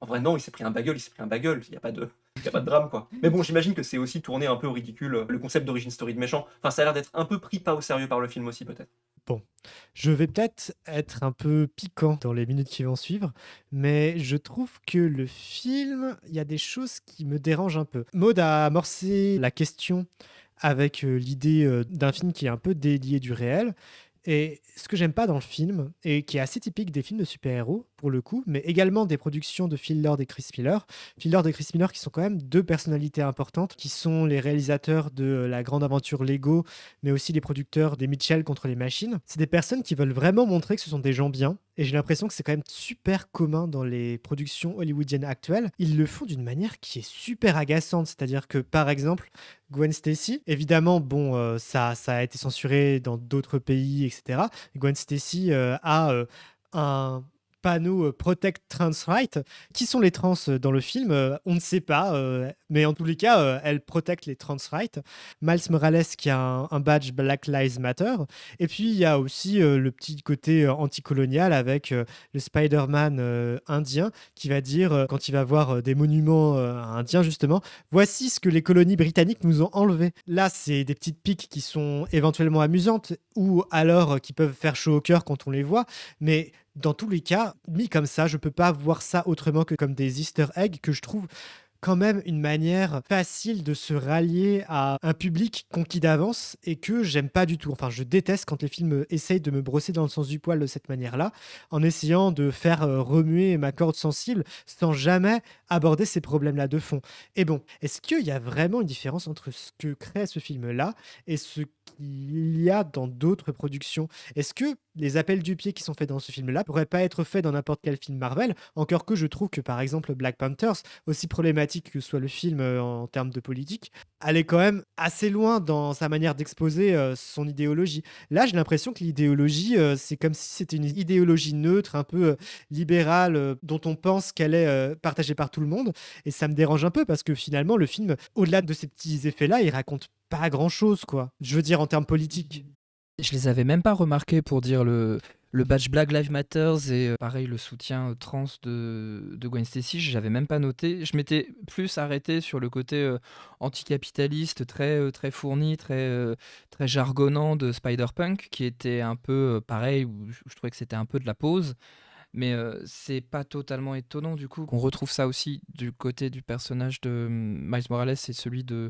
En non, il s'est pris un bagueule, il s'est pris un bagueule, il n'y a pas de. Y a pas de drame quoi. Mais bon, j'imagine que c'est aussi tourné un peu au ridicule euh, le concept d'origine story de méchant. Enfin, ça a l'air d'être un peu pris pas au sérieux par le film aussi peut-être. Bon, je vais peut-être être un peu piquant dans les minutes qui vont suivre, mais je trouve que le film, il y a des choses qui me dérangent un peu. Maud a amorcé la question avec euh, l'idée euh, d'un film qui est un peu délié du réel. Et ce que j'aime pas dans le film, et qui est assez typique des films de super-héros, pour le coup, mais également des productions de Phil Lord et Chris Miller. Phil Lord et Chris Miller qui sont quand même deux personnalités importantes, qui sont les réalisateurs de euh, la grande aventure Lego, mais aussi les producteurs des Mitchell contre les machines. C'est des personnes qui veulent vraiment montrer que ce sont des gens bien, et j'ai l'impression que c'est quand même super commun dans les productions hollywoodiennes actuelles. Ils le font d'une manière qui est super agaçante. C'est-à-dire que, par exemple, Gwen Stacy, évidemment, bon, euh, ça, a été censuré dans d'autres pays, etc. Gwen Stacy euh, a euh, un panneau Protect Trans Rights. Qui sont les trans euh, dans le film euh, On ne sait pas, euh, mais en tous les cas, elles protectent les trans rights. Miles Morales qui a un, un, badge Black Lives Matter. Et puis, il y a aussi le petit côté anticolonial avec le Spider-Man indien qui va dire, quand il va voir des monuments indiens, justement, voici ce que les colonies britanniques nous ont enlevé. Là, c'est des petites piques qui sont éventuellement amusantes ou alors qui peuvent faire chaud au cœur quand on les voit, mais dans tous les cas, mis comme ça, je peux pas voir ça autrement que comme des easter eggs que je trouve quand même une manière facile de se rallier à un public conquis d'avance et que j'aime pas du tout. Enfin, je déteste quand les films essayent de me brosser dans le sens du poil de cette manière-là, en essayant de faire euh, remuer ma corde sensible sans jamais aborder ces problèmes-là de fond. Et bon, est-ce qu'il y a vraiment une différence entre ce que crée ce film-là et ce qu'il y a dans d'autres productions Est-ce que les appels du pied qui sont faits dans ce film-là pourraient pas être faits dans n'importe quel film Marvel. Encore que je trouve que par exemple Black Panthers, aussi problématique que soit le film euh, en termes de politique, allait quand même assez loin dans sa manière d'exposer euh, son idéologie. Là, j'ai l'impression que l'idéologie, euh, c'est comme si c'était une idéologie neutre, un peu libérale, dont on pense qu'elle est partagée par tout le monde. Et ça me dérange un peu parce que finalement, le film, au-delà de ces petits effets-là, il raconte pas grand-chose, quoi. Je veux dire en termes politiques. Je les avais même pas remarqués pour dire le, le badge Black Lives Matters et euh, pareil le soutien euh, trans de, de Gwen Stacy, je n'avais même pas noté. Je m'étais plus arrêté sur le côté euh, anticapitaliste très très fourni, très très jargonnant de Spider-Punk qui était un peu pareil où je trouvais que c'était un peu de la pause. Mais c'est pas totalement étonnant du coup qu'on retrouve ça aussi du côté du personnage de hum, Miles Morales et celui de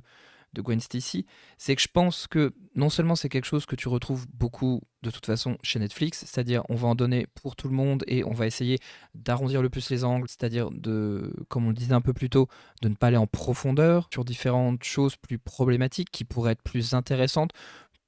de Gwen Stacy, c'est que je pense que non seulement c'est quelque chose que tu retrouves beaucoup de toute façon chez Netflix, c'est-à-dire on va en donner pour tout le monde et on va essayer d'arrondir le plus les angles, c'est-à-dire de, comme on le disait un peu plus tôt, de ne pas aller en profondeur sur différentes choses plus problématiques qui pourraient être plus intéressantes,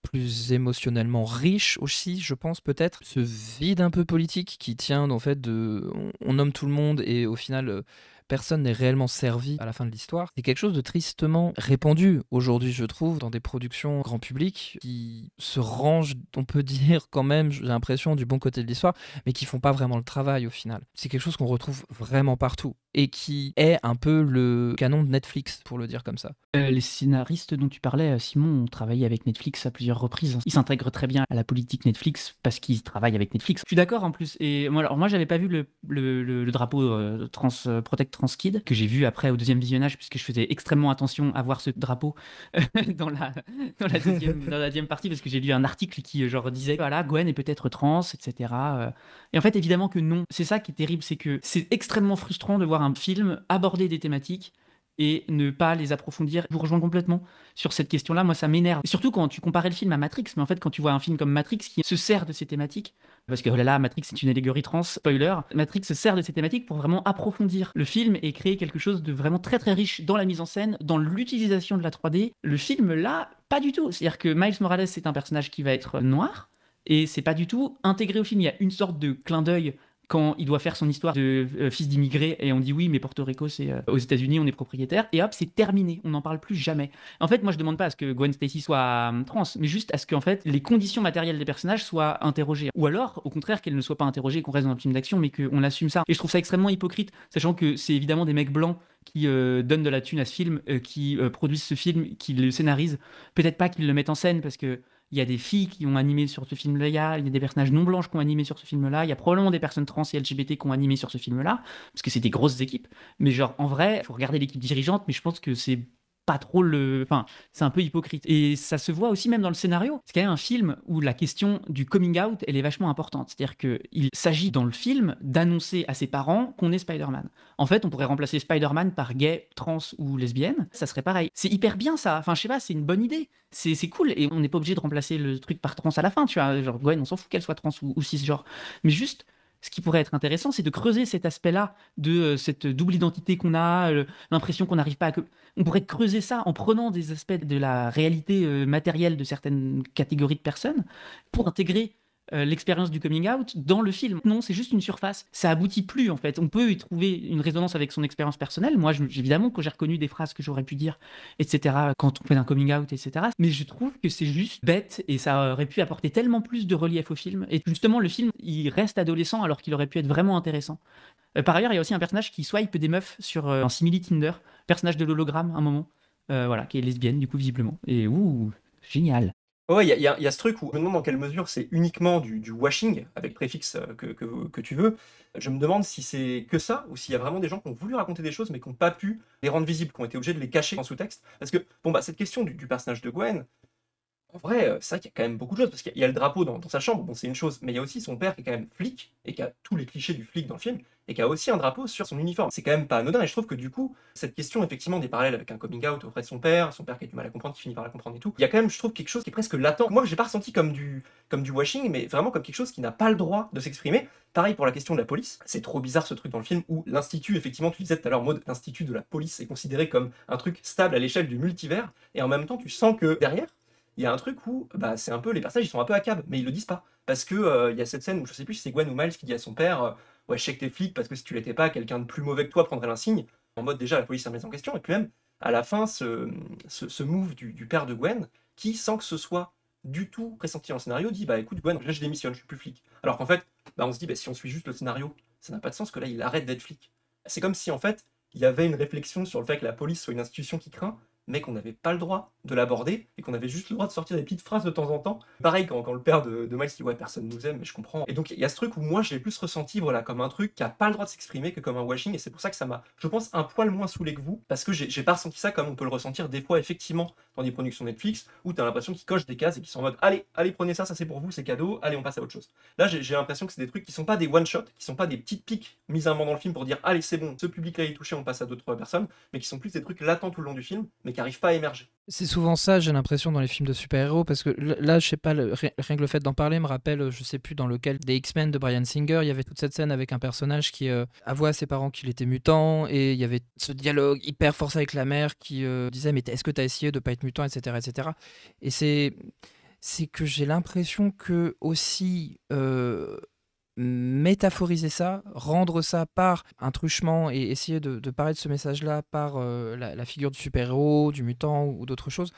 plus émotionnellement riches aussi, je pense peut-être. Ce vide un peu politique qui tient en fait de... On, nomme tout le monde et au final euh, personne n'est réellement servi à la fin de l'histoire, c'est quelque chose de tristement répandu aujourd'hui, je trouve, dans des productions grand public qui se rangent, on peut dire quand même, j'ai l'impression, du bon côté de l'histoire, mais qui font pas vraiment le travail au final. C'est quelque chose qu'on retrouve vraiment partout et qui est un peu le canon de Netflix, pour le dire comme ça. Euh, les scénaristes dont tu parlais, euh, Simon, ont travaillé avec Netflix à plusieurs reprises. Hein. Ils s'intègrent très bien à la politique Netflix parce qu'ils travaillent avec Netflix. Je suis d'accord en plus. Et moi, alors moi, j'avais pas vu le, drapeau euh, trans Transkid, que j'ai vu après au deuxième visionnage, puisque je faisais extrêmement attention à voir ce drapeau euh, dans, la, deuxième, dans, la, deuxième, partie, parce que j'ai lu un article qui euh, genre disait, voilà, Gwen est peut-être trans, etc. Euh. Et en fait, évidemment que non. C'est ça qui est terrible, c'est que c'est extrêmement frustrant de voir un film aborder des thématiques et ne pas les approfondir. Je vous rejoins complètement sur cette question-là. Moi, ça m'énerve. Surtout quand tu comparais le film à Matrix, mais en fait, quand tu vois un film comme Matrix qui se sert de ces thématiques, parce que oh là là, Matrix c'est une allégorie trans, spoiler, Matrix se sert de ces thématiques pour vraiment approfondir le film et créer quelque chose de vraiment très très riche dans la mise en scène, dans l'utilisation de la 3D. Le film là, pas du tout. C'est-à-dire que Miles Morales c'est un personnage qui va être noir, et c'est pas du tout intégré au film. Il y a une sorte de clin d'œil quand il doit faire son histoire de euh, fils d'immigré et on dit oui mais Porto Rico c'est euh, aux États-Unis on est propriétaire et hop c'est terminé on n'en parle plus jamais en fait moi je demande pas à ce que Gwen Stacy soit euh, trans mais juste à ce qu'en fait les conditions matérielles des personnages soient interrogées ou alors au contraire qu'elles ne soient pas interrogées qu'on reste dans un film d'action mais qu'on assume ça et je trouve ça extrêmement hypocrite sachant que c'est évidemment des mecs blancs qui donnent de la thune à ce film, qui produisent ce film, qui le scénarisent. Peut-être pas qu'ils le mettent en scène, parce que il y a des filles qui ont animé sur ce film-là, il y a des personnages non blanches qui ont animé sur ce film-là, il y a probablement des personnes trans et LGBT qui ont animé sur ce film-là, parce que c'est des grosses équipes. Mais genre, en vrai, il faut regarder l'équipe dirigeante, mais je pense que c'est pas trop le. Enfin, c'est un peu hypocrite. Et ça se voit aussi même dans le scénario. C'est quand même un film où la question du coming out, elle est vachement importante. C'est-à-dire qu'il s'agit dans le film d'annoncer à ses parents qu'on est Spider-Man. En fait, on pourrait remplacer Spider-Man par gay, trans ou lesbienne. Ça serait pareil. C'est hyper bien ça. Enfin, je sais pas, c'est une bonne idée. C'est cool. Et on n'est pas obligé de remplacer le truc par trans à la fin, tu vois. Genre, ouais, on s'en fout qu'elle soit trans ou, ou cisgenre. Mais juste, ce qui pourrait être intéressant, c'est de creuser cet aspect-là de euh, cette double identité qu'on a, euh, l'impression qu'on n'arrive pas à. On pourrait creuser ça en prenant des aspects de la réalité euh, matérielle de certaines catégories de personnes pour intégrer euh, l'expérience du coming out dans le film. Non, c'est juste une surface. Ça aboutit plus en fait. On peut y trouver une résonance avec son expérience personnelle. Moi, évidemment, que j'ai reconnu des phrases que j'aurais pu dire, etc. Quand on fait un coming out, etc. Mais je trouve que c'est juste bête et ça aurait pu apporter tellement plus de relief au film. Et justement, le film, il reste adolescent alors qu'il aurait pu être vraiment intéressant. Euh, par ailleurs, il y a aussi un personnage qui swipe des meufs sur euh, un simili Tinder, personnage de l'hologramme, un moment, voilà, qui est lesbienne du coup visiblement. Et ouh, génial. Ouais, il y, a ce truc où je me demande dans quelle mesure c'est uniquement du, washing avec préfixe euh, que, que, tu veux. Je me demande si c'est que ça ou s'il y a vraiment des gens qui ont voulu raconter des choses mais qui n'ont pas pu les rendre visibles, qui ont été obligés de les cacher en sous-texte. Parce que, bon, bah, cette question du, personnage de Gwen, en vrai, euh, c'est vrai y a quand même beaucoup de choses parce qu'il y, a le drapeau dans, dans sa chambre, bon, c'est une chose, mais il y a aussi son père qui est quand même flic et qui a tous les clichés du flic dans le film et qui a aussi un drapeau sur son uniforme. C'est quand même pas anodin et je trouve que du coup, cette question effectivement des parallèles avec un coming out auprès de son père, son père qui a du mal à comprendre, qui finit par la comprendre et tout, il y a quand même, je trouve, quelque chose qui est presque latent. Moi, j'ai pas ressenti comme du, comme du washing, mais vraiment comme quelque chose qui n'a pas le droit de s'exprimer. Pareil pour la question de la police. C'est trop bizarre ce truc dans le film où l'institut, effectivement, tu disais tout à l'heure, mode l'institut de la police est considéré comme un truc stable à l'échelle du multivers et en même temps, tu sens que derrière, il y a un truc où bah, c'est un peu les personnages ils sont un peu à mais ils le disent pas parce que euh, il y a cette scène où je sais plus si c'est Gwen ou Miles qui dit à son père euh, ouais, je sais que t'es flic parce que si tu l'étais pas, quelqu'un de plus mauvais que toi prendrait l'insigne. En mode déjà, la police remise en question. Et puis même, à la fin, ce, move du, père de Gwen, qui, sans que ce soit du tout pressenti en scénario, dit Bah écoute, Gwen, là je démissionne, je suis plus flic. Alors qu'en fait, bah, on se dit bah, Si on suit juste le scénario, ça n'a pas de sens que là, il arrête d'être flic. C'est comme si en fait, il y avait une réflexion sur le fait que la police soit une institution qui craint, mais qu'on n'avait pas le droit de l'aborder et qu'on avait juste le droit de sortir des petites phrases de temps en temps. Pareil, quand, quand le père de, de Miles dit Ouais, personne nous aime, mais je comprends. Et donc, il y a ce truc où moi, j'ai plus ressenti voilà, comme un truc qui a pas le droit de s'exprimer que comme un washing. Et c'est pour ça que ça m'a, je pense, un poil moins saoulé que vous, parce que j'ai pas ressenti ça comme on peut le ressentir des fois, effectivement, dans des productions Netflix, où tu as l'impression qu'ils cochent des cases et qu'ils sont en mode Allez, allez, prenez ça, ça c'est pour vous, c'est cadeau, allez, on passe à autre chose. Là, j'ai l'impression que c'est des trucs qui sont pas des one-shot, qui sont pas des petites piques mises à un moment dans le film pour dire Allez, c'est bon, ce public-là est touché, on passe à d'autres personnes, mais qui sont plus des trucs latents tout le long du film, qui n'arrive pas à émerger. C'est souvent ça, j'ai l'impression, dans les films de super-héros, parce que là, je sais pas, rien que le fait d'en parler me rappelle, euh, je sais plus dans lequel des X-Men de Brian Singer, il y avait toute cette scène avec un personnage qui euh, avoue à ses parents qu'il était mutant, et il y avait ce dialogue hyper forcé avec la mère qui euh, disait Mais est-ce que tu as essayé de pas être mutant, etc. etc. Et c'est. C'est que j'ai l'impression que aussi métaphoriser ça, rendre ça par un truchement et essayer de, parler de ce message-là par euh, la, figure du super-héros, du mutant ou d'autres choses,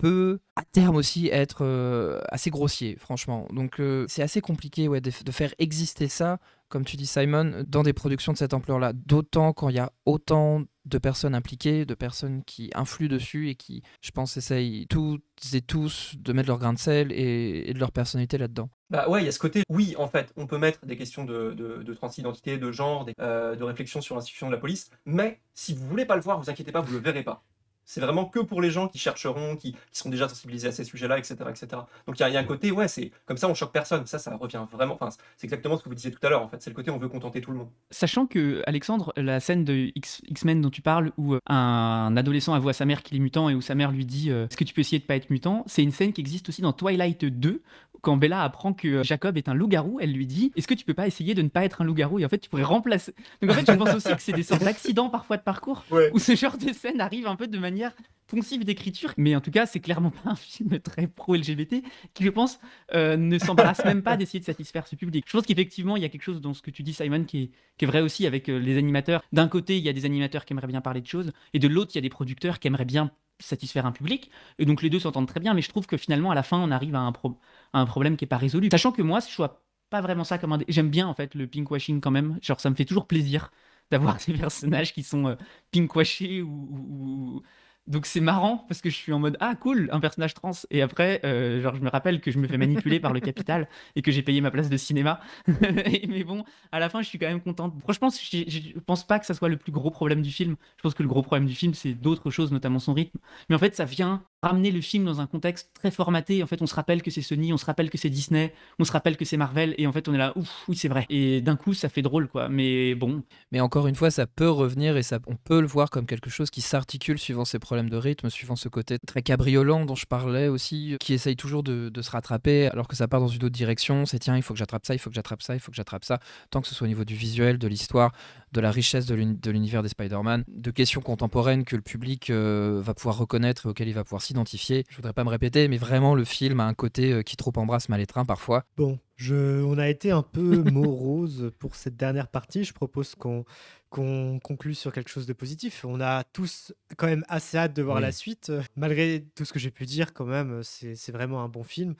peut à terme aussi être euh, assez grossier, franchement. Donc euh, c'est assez compliqué ouais, de, faire exister ça, comme tu dis Simon, dans des productions de cette ampleur-là. D'autant quand il y a autant de personnes impliquées, de personnes qui influent dessus et qui, je pense, essayent toutes et tous de mettre leur grain de sel et, de leur personnalité là-dedans. Bah ouais, il y a ce côté, oui, en fait, on peut mettre des questions de, transidentité, de genre, euh, de réflexion sur l'institution de la police, mais si vous voulez pas le voir, vous inquiétez pas, vous le verrez pas. C'est vraiment que pour les gens qui chercheront, qui, qui sont déjà sensibilisés à ces sujets-là, etc., etc. Donc il y, a un côté, ouais, c'est comme ça, on choque personne. Ça, ça revient vraiment. Enfin, c'est exactement ce que vous disiez tout à l'heure, en fait. C'est le côté, on veut contenter tout le monde. Sachant que, Alexandre, la scène de X-Men dont tu parles, où euh, un adolescent avoue à sa mère qu'il est mutant et où sa mère lui dit euh, Est-ce que tu peux essayer de pas être mutant C'est une scène qui existe aussi dans Twilight 2, quand Bella apprend que euh, Jacob est un loup-garou, elle lui dit Est-ce que tu peux pas essayer de ne pas être un loup-garou Et en fait, tu pourrais remplacer. Donc en fait, je pense aussi que c'est des sortes d'accidents parfois de parcours ouais. où ce genre de scène arrive un peu de manière poncive d'écriture. Mais en tout cas, c'est clairement pas un film très pro-LGBT qui, je pense, euh, ne s'embarrasse même pas d'essayer de satisfaire ce public. Je pense qu'effectivement, il y a quelque chose dans ce que tu dis, Simon, qui est, qui est vrai aussi avec euh, les animateurs. D'un côté, il y a des animateurs qui aimeraient bien parler de choses, et de l'autre, il y a des producteurs qui aimeraient bien satisfaire un public. Et donc les deux s'entendent très bien, mais je trouve que finalement, à la fin, on arrive à un, pro un problème qui n'est pas résolu. Sachant que moi, je vois pas vraiment ça comme un. J'aime bien en fait le pinkwashing quand même. Genre, ça me fait toujours plaisir d'avoir ces personnages qui sont euh, pinkwashés ou, Donc c'est marrant parce que je suis en mode ah cool un personnage trans et après euh, genre je me rappelle que je me fais manipuler par le capital et que j'ai payé ma place de cinéma mais bon à la fin je suis quand même contente franchement je, je pense pas que ça soit le plus gros problème du film je pense que le gros problème du film c'est d'autres choses notamment son rythme mais en fait ça vient ramener le film dans un contexte très formaté. En fait, on se rappelle que c'est Sony, on se rappelle que c'est Disney, on se rappelle que c'est Marvel, et en fait, on est là, ouf, oui, c'est vrai. Et d'un coup, ça fait drôle, quoi. Mais bon. Mais encore une fois, ça peut revenir et ça, on peut le voir comme quelque chose qui s'articule suivant ces problèmes de rythme, suivant ce côté très cabriolant dont je parlais aussi, qui essaye toujours de, se rattraper alors que ça part dans une autre direction. C'est tiens, il faut que j'attrape ça, il faut que j'attrape ça, il faut que j'attrape ça. Tant que ce soit au niveau du visuel, de l'histoire, de la richesse de l'univers de des Spider-Man, de questions contemporaines que le public euh, va pouvoir reconnaître et auxquelles il va pouvoir s'y je voudrais pas me répéter, mais vraiment, le film a un côté euh, qui trop embrasse mal étreint parfois. Bon, on a été un peu morose pour cette dernière partie. Je propose qu'on conclue sur quelque chose de positif. On a tous quand même assez hâte de voir la suite. Malgré tout ce que j'ai pu dire, quand même, c'est vraiment un bon film.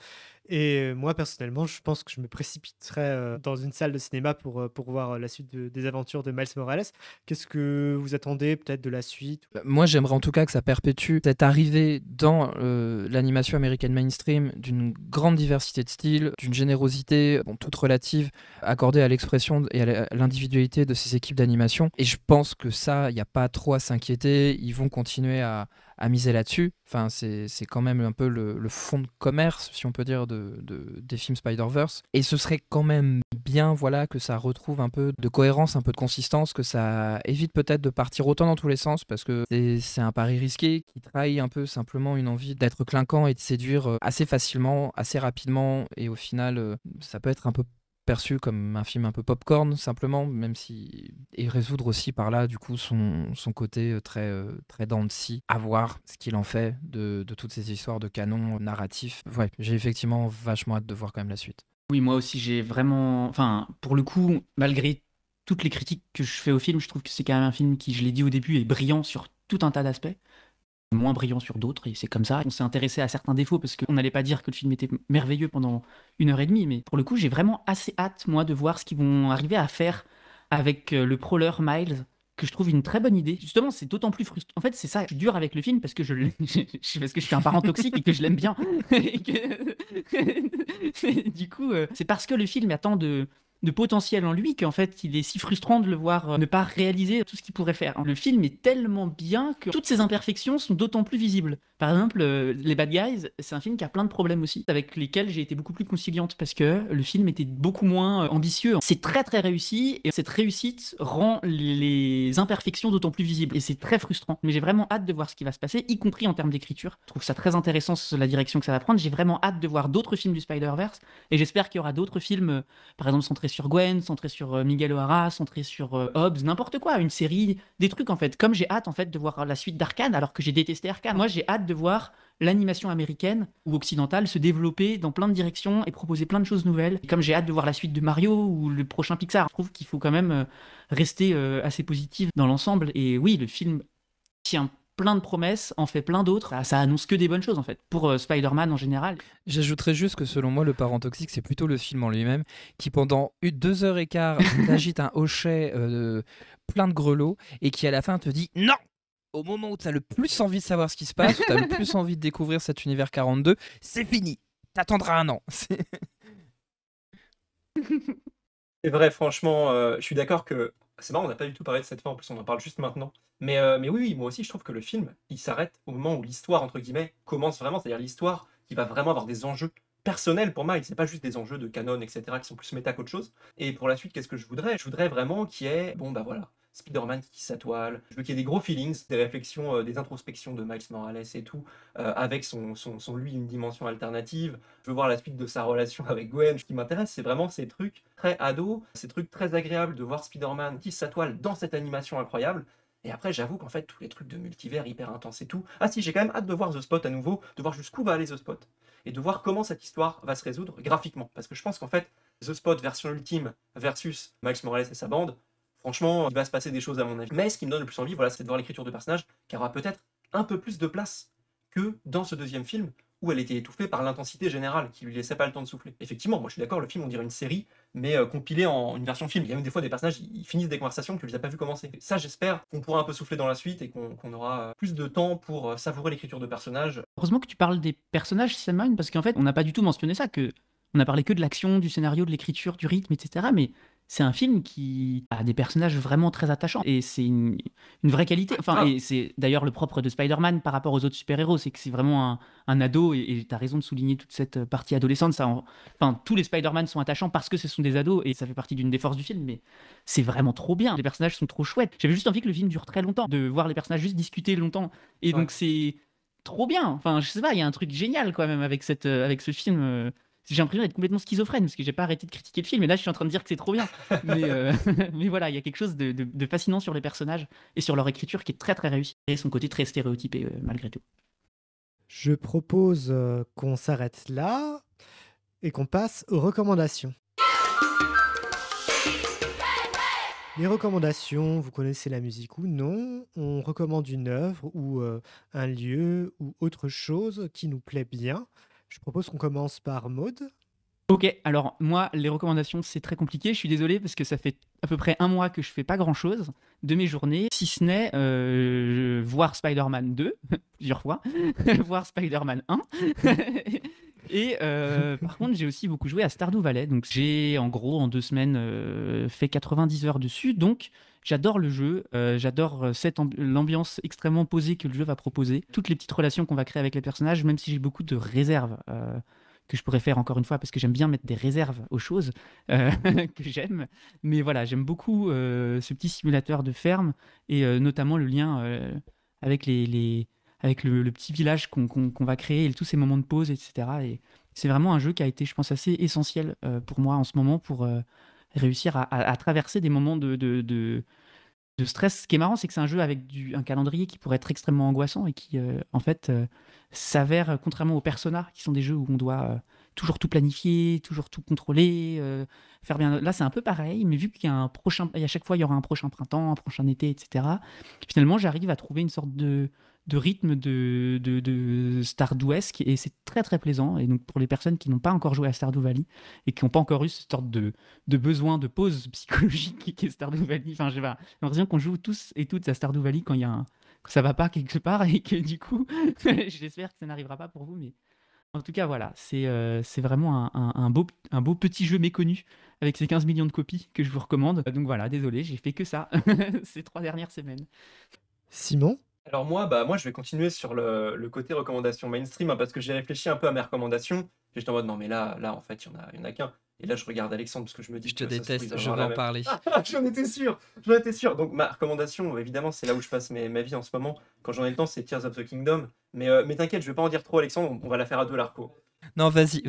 Et moi, personnellement, je pense que je me précipiterai euh, dans une salle de cinéma pour, euh, pour voir la suite des aventures de Miles Morales. Qu'est-ce que vous attendez peut-être de la suite bah, Moi, j'aimerais en tout cas que ça perpétue cette arrivée dans euh, l'animation américaine mainstream d'une grande diversité de styles, d'une générosité toutes relatives, accordées relative, à l'expression et à l'individualité de ces équipes d'animation. Et je pense que ça, il n'y a pas trop à s'inquiéter. Ils vont continuer à, à miser là-dessus. Enfin, c'est quand même un peu le, fond de commerce, si on peut dire, de, des films Spider-Verse. Et ce serait quand même bien voilà, que ça retrouve un peu de cohérence, un peu de consistance, que ça évite peut-être de partir autant dans tous les sens, parce que c'est un pari risqué qui trahit un peu simplement une envie d'être clinquant et de séduire euh, assez facilement, assez rapidement, et au final, euh, ça peut être un peu perçu comme un film un peu popcorn simplement, même si et résoudre aussi par là du coup son, côté euh, très euh, très dense. à voir ce qu'il en fait de, de, toutes ces histoires de canon euh, narratif. Ouais, j'ai effectivement vachement hâte de voir quand même la suite. Oui, moi aussi j'ai vraiment, enfin pour le coup, malgré toutes les critiques que je fais au film, je trouve que c'est quand même un film qui, je l'ai dit au début, est brillant sur tout un tas d'aspects moins brillant sur d'autres, et c'est comme ça. On s'est intéressé à certains défauts, parce qu'on n'allait pas dire que le film était merveilleux pendant une heure et demie, mais pour le coup, j'ai vraiment assez hâte, moi, de voir ce qu'ils vont arriver à faire avec euh, le Prowler Miles, que je trouve une très bonne idée. Justement, c'est d'autant plus frustrant. En fait, c'est ça, je suis dur avec le film parce que je, parce que je suis un parent toxique et que je l'aime bien. du coup, euh, c'est parce que le film attend de de potentiel en lui qu'en fait il est si frustrant de le voir euh, ne pas réaliser tout ce qu'il pourrait faire. Hein. Le film est tellement bien que toutes ses imperfections sont d'autant plus visibles. Par exemple, euh, Les Bad Guys, c'est un film qui a plein de problèmes aussi, avec lesquels j'ai été beaucoup plus conciliante parce que le film était beaucoup moins euh, ambitieux. Hein. C'est très très réussi et cette réussite rend les imperfections d'autant plus visibles et c'est très frustrant. Mais j'ai vraiment hâte de voir ce qui va se passer, y compris en termes d'écriture. Je trouve ça très intéressant la direction que ça va prendre. J'ai vraiment hâte de voir d'autres films du Spider-Verse et j'espère qu'il y aura d'autres films, par exemple centrés sur Gwen, centré sur euh, Miguel O'Hara, centré sur euh, Hobbes, n'importe quoi, une série, des trucs en fait. Comme j'ai hâte en fait de voir la suite d'Arkane, alors que j'ai détesté Arcane. Moi, j'ai hâte de voir l'animation américaine ou occidentale se développer dans plein de directions et proposer plein de choses nouvelles. comme j'ai hâte de voir la suite de Mario ou le prochain Pixar, je trouve qu'il faut quand même euh, rester assez positif dans l'ensemble. Et oui, le film tient plein de promesses, en fait plein d'autres. Ça, annonce que des bonnes choses en fait pour euh, Spider-Man en général. J'ajouterais juste que selon moi, le parent toxique, c'est plutôt le film en lui-même qui pendant deux heures et quart agite un hochet euh, plein de grelots et qui à la fin te dit non au moment où tu as le plus envie de savoir ce qui se passe, où tu as le plus envie de découvrir cet univers 42, c'est fini. T'attendras un an. C'est vrai, franchement, euh, je suis d'accord que c'est marrant, on n'a pas du tout parlé de cette fin, en plus on en parle juste maintenant. Mais, euh, mais oui, moi aussi je trouve que le film, il s'arrête au moment où l'histoire, entre guillemets, commence vraiment, c'est-à-dire l'histoire qui va vraiment avoir des enjeux personnels pour moi, ce c'est pas juste des enjeux de canon, etc., qui sont plus méta qu'autre chose. Et pour la suite, qu'est-ce que je voudrais Je voudrais vraiment qu'il y ait, bon bah voilà, Spider-Man qui tisse Je veux qu'il y ait des gros feelings, des réflexions, euh, des introspections de Miles Morales et tout, euh, avec son, son, son, lui une dimension alternative. Je veux voir la suite de sa relation avec Gwen. Ce qui m'intéresse, c'est vraiment ces trucs très ados, ces trucs très agréables de voir Spider-Man qui sa dans cette animation incroyable. Et après, j'avoue qu'en fait, tous les trucs de multivers hyper intenses et tout. Ah si, j'ai quand même hâte de voir The Spot à nouveau, de voir jusqu'où va aller The Spot, et de voir comment cette histoire va se résoudre graphiquement. Parce que je pense qu'en fait, The Spot version ultime versus Miles Morales et sa bande, Franchement, il va se passer des choses à mon avis. Mais ce qui me donne le plus envie, voilà, c'est de voir l'écriture de personnage qui aura peut-être un peu plus de place que dans ce deuxième film où elle était étouffée par l'intensité générale qui lui laissait pas le temps de souffler. Effectivement, moi je suis d'accord, le film on dirait une série, mais compilé euh, compilée en une version film. Il y a même des fois des personnages, qui finissent des conversations que je n'ai pas vu commencer. Ça j'espère qu'on pourra un peu souffler dans la suite et qu'on aura euh, plus de temps pour euh, savourer l'écriture de personnages. Heureusement que tu parles des personnages, Simon, parce qu'en fait on n'a pas du tout mentionné ça, que on a parlé que de l'action, du scénario, de l'écriture, du rythme, etc. Mais c'est un film qui a des personnages vraiment très attachants et c'est une, vraie qualité. Enfin, ah. et c'est d'ailleurs le propre de Spider-Man par rapport aux autres super-héros, c'est que c'est vraiment un, ado et tu as raison de souligner toute cette euh, partie adolescente. Ça Enfin, tous les Spider-Man sont attachants parce que ce sont des ados et ça fait partie d'une des forces du film, mais c'est vraiment trop bien. Les personnages sont trop chouettes. J'avais juste envie que le film dure très longtemps, de voir les personnages juste discuter longtemps. Et donc c'est trop bien. Enfin, je sais pas, il y a un truc génial quand même avec, cette, euh, avec ce film. Euh, j'ai l'impression d'être complètement schizophrène parce que j'ai pas arrêté de critiquer le film. Et là, je suis en train de dire que c'est trop bien. Mais, euh, voilà, il y a quelque chose de, fascinant sur les personnages et sur leur écriture qui est très très réussi et son côté très stéréotypé euh, malgré tout. Je propose euh, qu'on s'arrête là et qu'on passe aux recommandations. Les recommandations, vous connaissez la musique ou non, on recommande une œuvre ou un lieu ou autre chose qui nous plaît bien je propose qu'on commence par mode. Ok, alors moi, les recommandations, c'est très compliqué. Je suis désolé parce que ça fait à peu près un mois que je fais pas grand chose de mes journées, si ce n'est euh, voir Spider-Man 2, plusieurs fois, voir Spider-Man 1. Et euh, par contre, j'ai aussi beaucoup joué à Stardew Valley. Donc, j'ai en gros en deux semaines euh, fait 90 heures dessus. Donc, J'adore le jeu, euh, J'adore j'adore euh, l'ambiance extrêmement posée que le jeu va proposer, toutes les petites relations qu'on va créer avec les personnages, même si j'ai beaucoup de réserves euh, que je pourrais faire encore une fois parce que j'aime bien mettre des réserves aux choses que j'aime. Mais voilà, j'aime beaucoup ce petit simulateur de ferme et notamment le lien avec, les, avec le, petit village qu'on va créer et tous ces moments de pause, etc. Et c'est vraiment un jeu qui a été, je pense, assez essentiel pour moi en ce moment pour réussir à, traverser des moments de, de, stress. Ce qui est marrant, c'est que c'est un jeu avec un calendrier qui pourrait être extrêmement angoissant et qui, euh, en fait, euh, s'avère, euh, contrairement aux Persona, qui sont des jeux où on doit toujours tout planifier, toujours tout contrôler, faire bien. Là, c'est un peu pareil, mais vu qu'il y a un prochain, et à chaque fois, il y aura un prochain printemps, un prochain été, etc., finalement, j'arrive à trouver une sorte de de rythme de, de, de et c'est très très plaisant. Et donc pour les personnes qui n'ont pas encore joué à Stardew Valley et qui n'ont pas encore eu cette sorte de, de besoin de pause psychologique qui est Stardew Valley, enfin je sais pas, qu'on joue tous et toutes à Stardew Valley quand il y a un, ça va pas quelque part et que du coup j'espère que ça n'arrivera pas pour vous mais en tout cas voilà c'est euh, vraiment un, beau, un beau petit jeu méconnu avec ses 15 millions de copies que je vous recommande donc voilà désolé j'ai fait que ça ces trois dernières semaines Simon alors moi, bah moi, je vais continuer sur le, côté recommandation mainstream, hein, parce que j'ai réfléchi un peu à mes recommandations. J'étais en mode, non mais là, là en fait, il n'y en a, qu'un. Et là, je regarde Alexandre, parce que je me dis... Je te déteste, je vais en parler. Ah, j'en étais sûr, j'en étais sûr. Donc ma recommandation, évidemment, c'est là où je passe mes- ma vie en ce moment. Quand j'en ai le temps, c'est Tears of the Kingdom. Mais, euh, mais t'inquiète, je vais pas en dire trop, Alexandre, on, on va la faire à deux l'arco. Non, vas-y.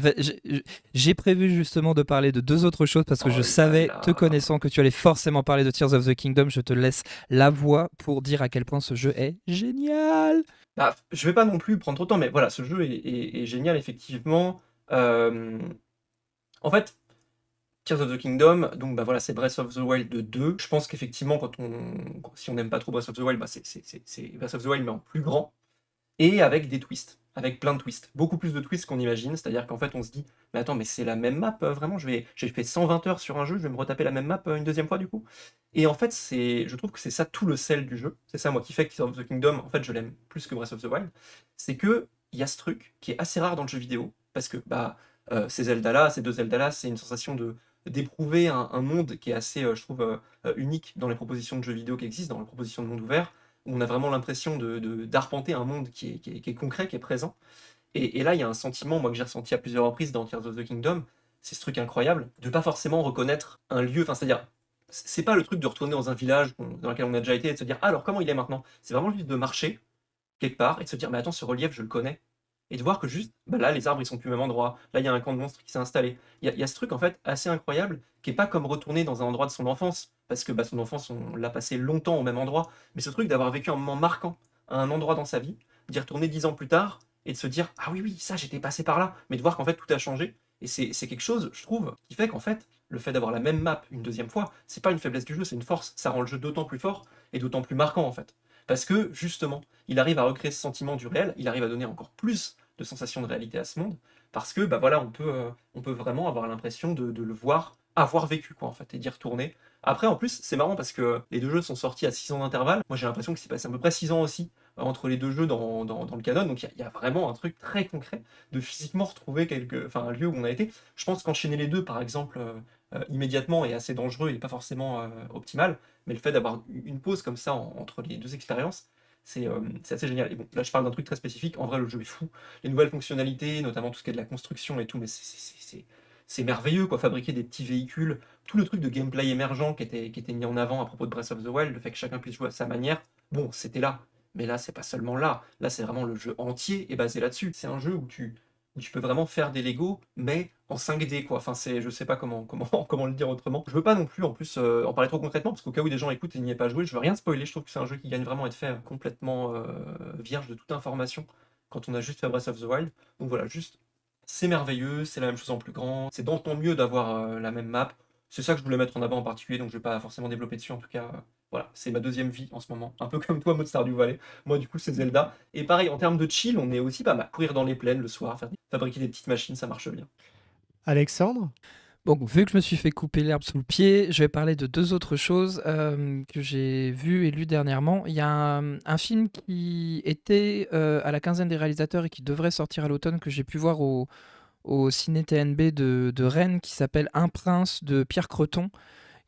J'ai prévu justement de parler de deux autres choses parce que oh je savais, te connaissant, que tu allais forcément parler de Tears of the Kingdom. Je te laisse la voix pour dire à quel point ce jeu est génial. Bah, je vais pas non plus prendre trop de temps, mais voilà, ce jeu est, génial, effectivement. Euh, en fait, Tears of the Kingdom, donc bah voilà, c'est Breath of the Wild 2. Je pense qu'effectivement, quand on, si on n'aime pas trop Breath of the Wild, bah, c'est Breath of the Wild, mais en plus grand, et avec des twists avec plein de twists, beaucoup plus de twists qu'on imagine, c'est-à-dire qu'en fait on se dit, mais attends, mais c'est la même map, euh, vraiment, je vais, j'ai fait 120 heures sur un jeu, je vais me retaper la même map euh, une deuxième fois du coup. Et en fait, c'est, je trouve que c'est ça tout le sel du jeu, c'est ça moi qui fait que of the Kingdom, en fait je l'aime plus que Breath of the Wild, c'est que y a ce truc qui est assez rare dans le jeu vidéo, parce que bah, euh, ces Zelda-là, ces deux Zelda-là, c'est une sensation de d'éprouver un, un, monde qui est assez, je trouve, unique dans les propositions de jeux vidéo qui existent, dans les propositions de monde ouvert, on a vraiment l'impression d'arpenter de, d'arpenter un monde qui est, concret, qui est présent. Et, là, il y a un sentiment, moi, que j'ai ressenti à plusieurs reprises dans Tears of the Kingdom, c'est ce truc incroyable, de pas forcément reconnaître un lieu, enfin, c'est-à-dire, c'est pas le truc de retourner dans un village dans lequel on a déjà été et de se dire, alors comment il est maintenant C'est vraiment juste de marcher quelque part et de se dire, mais attends, ce relief, je le connais. Et de voir que juste, bah là, les arbres, ils sont plus au même endroit. Là, il y a un camp de monstres qui s'est installé. Il y, y, a ce truc, en fait, assez incroyable, qui est pas comme retourner dans un endroit de son enfance parce que bah, son enfance, on l'a passé longtemps au même endroit. Mais ce truc d'avoir vécu un moment marquant à un endroit dans sa vie, d'y retourner dix ans plus tard et de se dire Ah oui, oui, ça, j'étais passé par là, mais de voir qu'en fait, tout a changé. Et c'est quelque chose, je trouve, qui fait qu'en fait, le fait d'avoir la même map une deuxième fois, c'est pas une faiblesse du jeu, c'est une force. Ça rend le jeu d'autant plus fort et d'autant plus marquant, en fait. Parce que, justement, il arrive à recréer ce sentiment du réel, il arrive à donner encore plus de sensations de réalité à ce monde, parce que, bah voilà, on peut, euh, on peut vraiment avoir l'impression de, de le voir avoir vécu quoi en fait et d'y retourner après, en plus, c'est marrant parce que les deux jeux sont sortis à 6 ans d'intervalle. Moi, j'ai l'impression que c'est passé à peu près 6 ans aussi euh, entre les deux jeux dans, le canon. Donc, il y, a vraiment un truc très concret de physiquement retrouver quelque, enfin, un lieu où on a été. Je pense qu'enchaîner les deux, par exemple, euh, euh, immédiatement est assez dangereux et pas forcément optimal. Mais le fait d'avoir une pause comme ça entre les deux expériences, c'est assez génial. Et bon, là, je parle d'un truc très spécifique. En vrai, le jeu est fou. Les nouvelles fonctionnalités, notamment tout ce qui est de la construction et tout, mais c'est c'est merveilleux, quoi, fabriquer des petits véhicules, tout le truc de gameplay émergent qui était, qui était mis en avant à propos de Breath of the Wild, le fait que chacun puisse jouer à sa manière, bon, c'était là. Mais là, c'est pas seulement là. Là, c'est vraiment le jeu entier est basé là-dessus. C'est un jeu où tu, tu peux vraiment faire des Lego, mais en 5D, quoi. Enfin, c'est, je sais pas comment, comment, comment le dire autrement. Je veux pas non plus, en plus, euh, en parler trop concrètement, parce qu'au cas où des gens écoutent et n'y aient pas joué, je veux rien spoiler. Je trouve que c'est un jeu qui gagne vraiment à être fait complètement euh, vierge de toute information quand on a juste fait Breath of the Wild. Donc voilà, juste c'est merveilleux, c'est la même chose en plus grand, c'est dans ton mieux d'avoir euh, la même map. C'est ça que je voulais mettre en avant en particulier, donc je vais pas forcément développer dessus en tout cas. Euh, voilà, c'est ma deuxième vie en ce moment. Un peu comme toi, mode Star du Valais. Moi, du coup, c'est Zelda. Et pareil, en termes de chill, on est aussi pas mal. Courir dans les plaines le soir, fabriquer des petites machines, ça marche bien. Alexandre Bon, vu que je me suis fait couper l'herbe sous le pied, je vais parler de deux autres choses euh, que j'ai vues et lues dernièrement. Il y a un, film qui était euh, à la quinzaine des réalisateurs et qui devrait sortir à l'automne, que j'ai pu voir au, ciné TNB de, Rennes, qui s'appelle Un prince de Pierre Creton,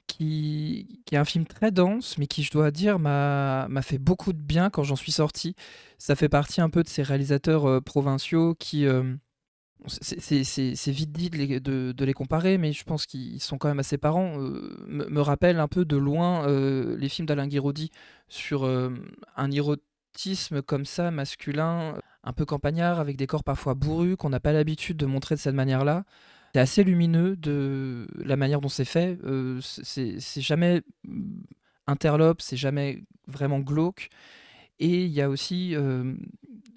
qui, est un film très dense, mais qui, je dois dire, m'a fait beaucoup de bien quand j'en suis sorti. Ça fait partie un peu de ces réalisateurs euh, provinciaux qui c'est vite dit de les, comparer, mais je pense qu'ils sont quand même assez parents. Euh, me, rappellent un peu de loin euh, les films d'Alain Guiraudy sur euh, un érotisme comme ça, masculin, un peu campagnard, avec des corps parfois bourrus qu'on n'a pas l'habitude de montrer de cette manière-là. C'est assez lumineux de la manière dont c'est fait. c'est jamais interlope, c'est jamais vraiment glauque. Et il y a aussi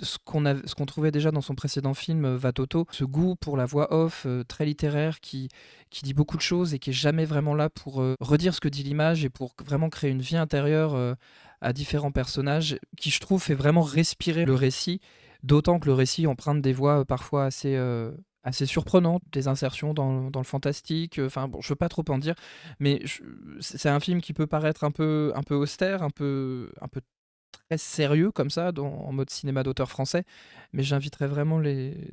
ce qu'on trouvait déjà dans son précédent film, euh, Vatoto, ce goût pour la voix off euh, très littéraire qui, qui dit beaucoup de choses et qui est jamais vraiment là pour euh, redire ce que dit l'image et pour vraiment créer une vie intérieure à différents personnages qui, je trouve, fait vraiment respirer le récit, d'autant que le récit emprunte des voix parfois assez assez surprenante, des insertions dans, dans, le fantastique. Enfin, bon, je veux pas trop en dire, mais c'est un film qui peut paraître un peu, un peu austère, un peu, un peu très sérieux comme ça, dans, en mode cinéma d'auteur français. Mais j'inviterais vraiment les,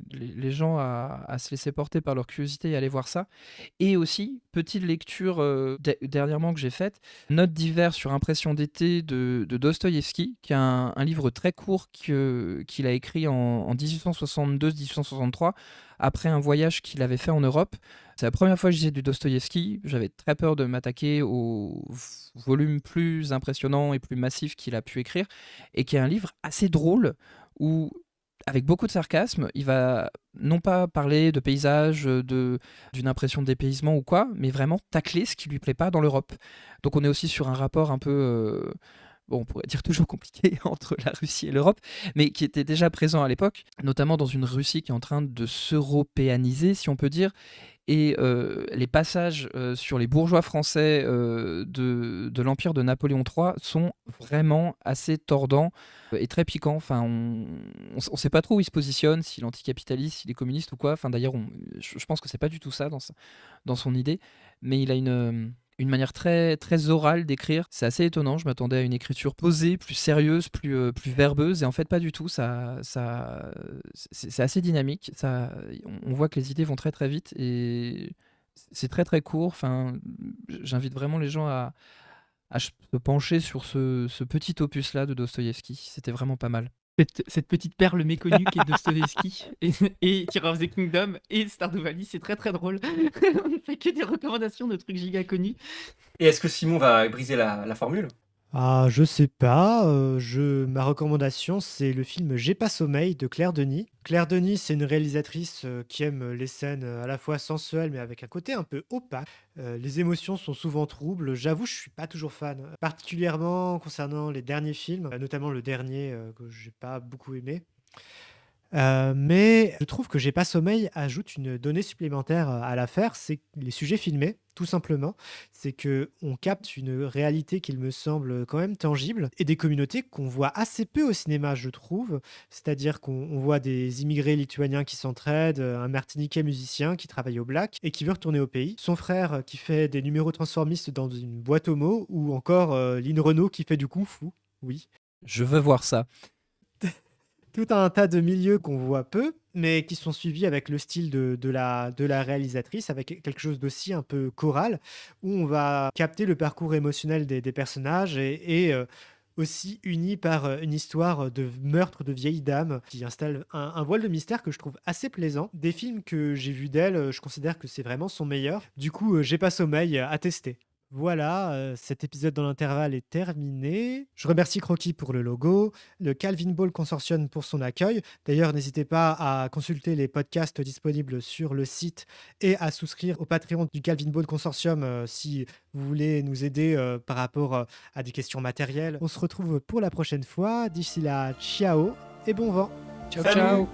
gens à, se laisser porter par leur curiosité et aller voir ça. Et aussi, petite lecture euh, dernièrement que j'ai faite, Notes d'hiver sur impression d'été de, de Dostoïevski, qui est un, livre très court qu'il a écrit en, en 1862-1863 après un voyage qu'il avait fait en Europe. C'est la première fois que je disais du Dostoïevski. J'avais très peur de m'attaquer au volume plus impressionnant et plus massif qu'il a pu écrire, et qui est un livre assez drôle où avec beaucoup de sarcasme, il va non pas parler de paysages, de d'une impression de dépaysement ou quoi, mais vraiment tacler ce qui lui plaît pas dans l'Europe. Donc on est aussi sur un rapport un peu euh, on pourrait dire toujours compliqué entre la Russie et l'Europe, mais qui était déjà présent à l'époque, notamment dans une Russie qui est en train de s'européaniser, si on peut dire, et euh, les passages euh, sur les bourgeois français euh, de, l'empire de Napoléon III sont vraiment assez tordants et très piquants. Enfin, on ne sait pas trop où il se positionne, s'il est anticapitaliste, s'il est communiste ou quoi. Enfin, d'ailleurs, je, pense que c'est pas du tout ça dans, dans son idée, mais il a une une manière très, très orale d'écrire. C'est assez étonnant. Je m'attendais à une écriture posée, plus sérieuse, plus, euh, plus verbeuse. Et en fait, pas du tout. Ça, ça, c'est assez dynamique. Ça, on voit que les idées vont très, très vite. Et c'est très, très court. Enfin, J'invite vraiment les gens à, se pencher sur ce, ce petit opus-là de Dostoïevski. C'était vraiment pas mal cette, petite perle méconnue qui est Dostoevsky et, et of the Kingdom et Stardew Valley, c'est très très drôle. On ne fait que des recommandations de trucs giga connus. Et est-ce que Simon va briser la formule ah, je sais pas. Euh, ma recommandation, c'est le film J'ai pas sommeil de Claire Denis. Claire Denis, c'est une réalisatrice euh, qui aime les scènes euh, à la fois sensuelles, mais avec un côté un peu opaque. les émotions sont souvent troubles. J'avoue, je suis pas toujours fan, particulièrement concernant les derniers films, notamment le dernier que j'ai pas beaucoup aimé. mais je trouve que J'ai pas sommeil ajoute une donnée supplémentaire à l'affaire, c'est les sujets filmés tout simplement. C'est que on capte une réalité qu'il me semble quand même tangible et des communautés qu'on voit assez peu au cinéma, je trouve. C'est-à-dire qu'on voit des immigrés lituaniens qui s'entraident, un martiniquais musicien qui travaille au black et qui veut retourner au pays, son frère euh, qui fait des numéros transformistes dans une boîte aux mots ou encore euh, Lynn Renault qui fait du kung fu. Oui. Je veux voir ça tout un tas de milieux qu'on voit peu, mais qui sont suivis avec le style de, la, réalisatrice, avec quelque chose d'aussi un peu choral, où on va capter le parcours émotionnel des, personnages et, euh, aussi unis par euh, une histoire de meurtre de vieille dame qui installe un, un voile de mystère que je trouve assez plaisant. Des films que j'ai vus d'elle, euh, je considère que c'est vraiment son meilleur. Du coup, j'ai pas sommeil à tester. Voilà, euh, cet épisode dans l'intervalle est terminé. Je remercie Croquis pour le logo, le Calvin Ball Consortium pour son accueil. D'ailleurs, n'hésitez pas à consulter les podcasts disponibles sur le site et à souscrire au Patreon du Calvin Ball Consortium euh, si vous voulez nous aider euh, par rapport à des questions matérielles. On se retrouve pour la prochaine fois. D'ici là, ciao et bon vent. Ciao, ciao.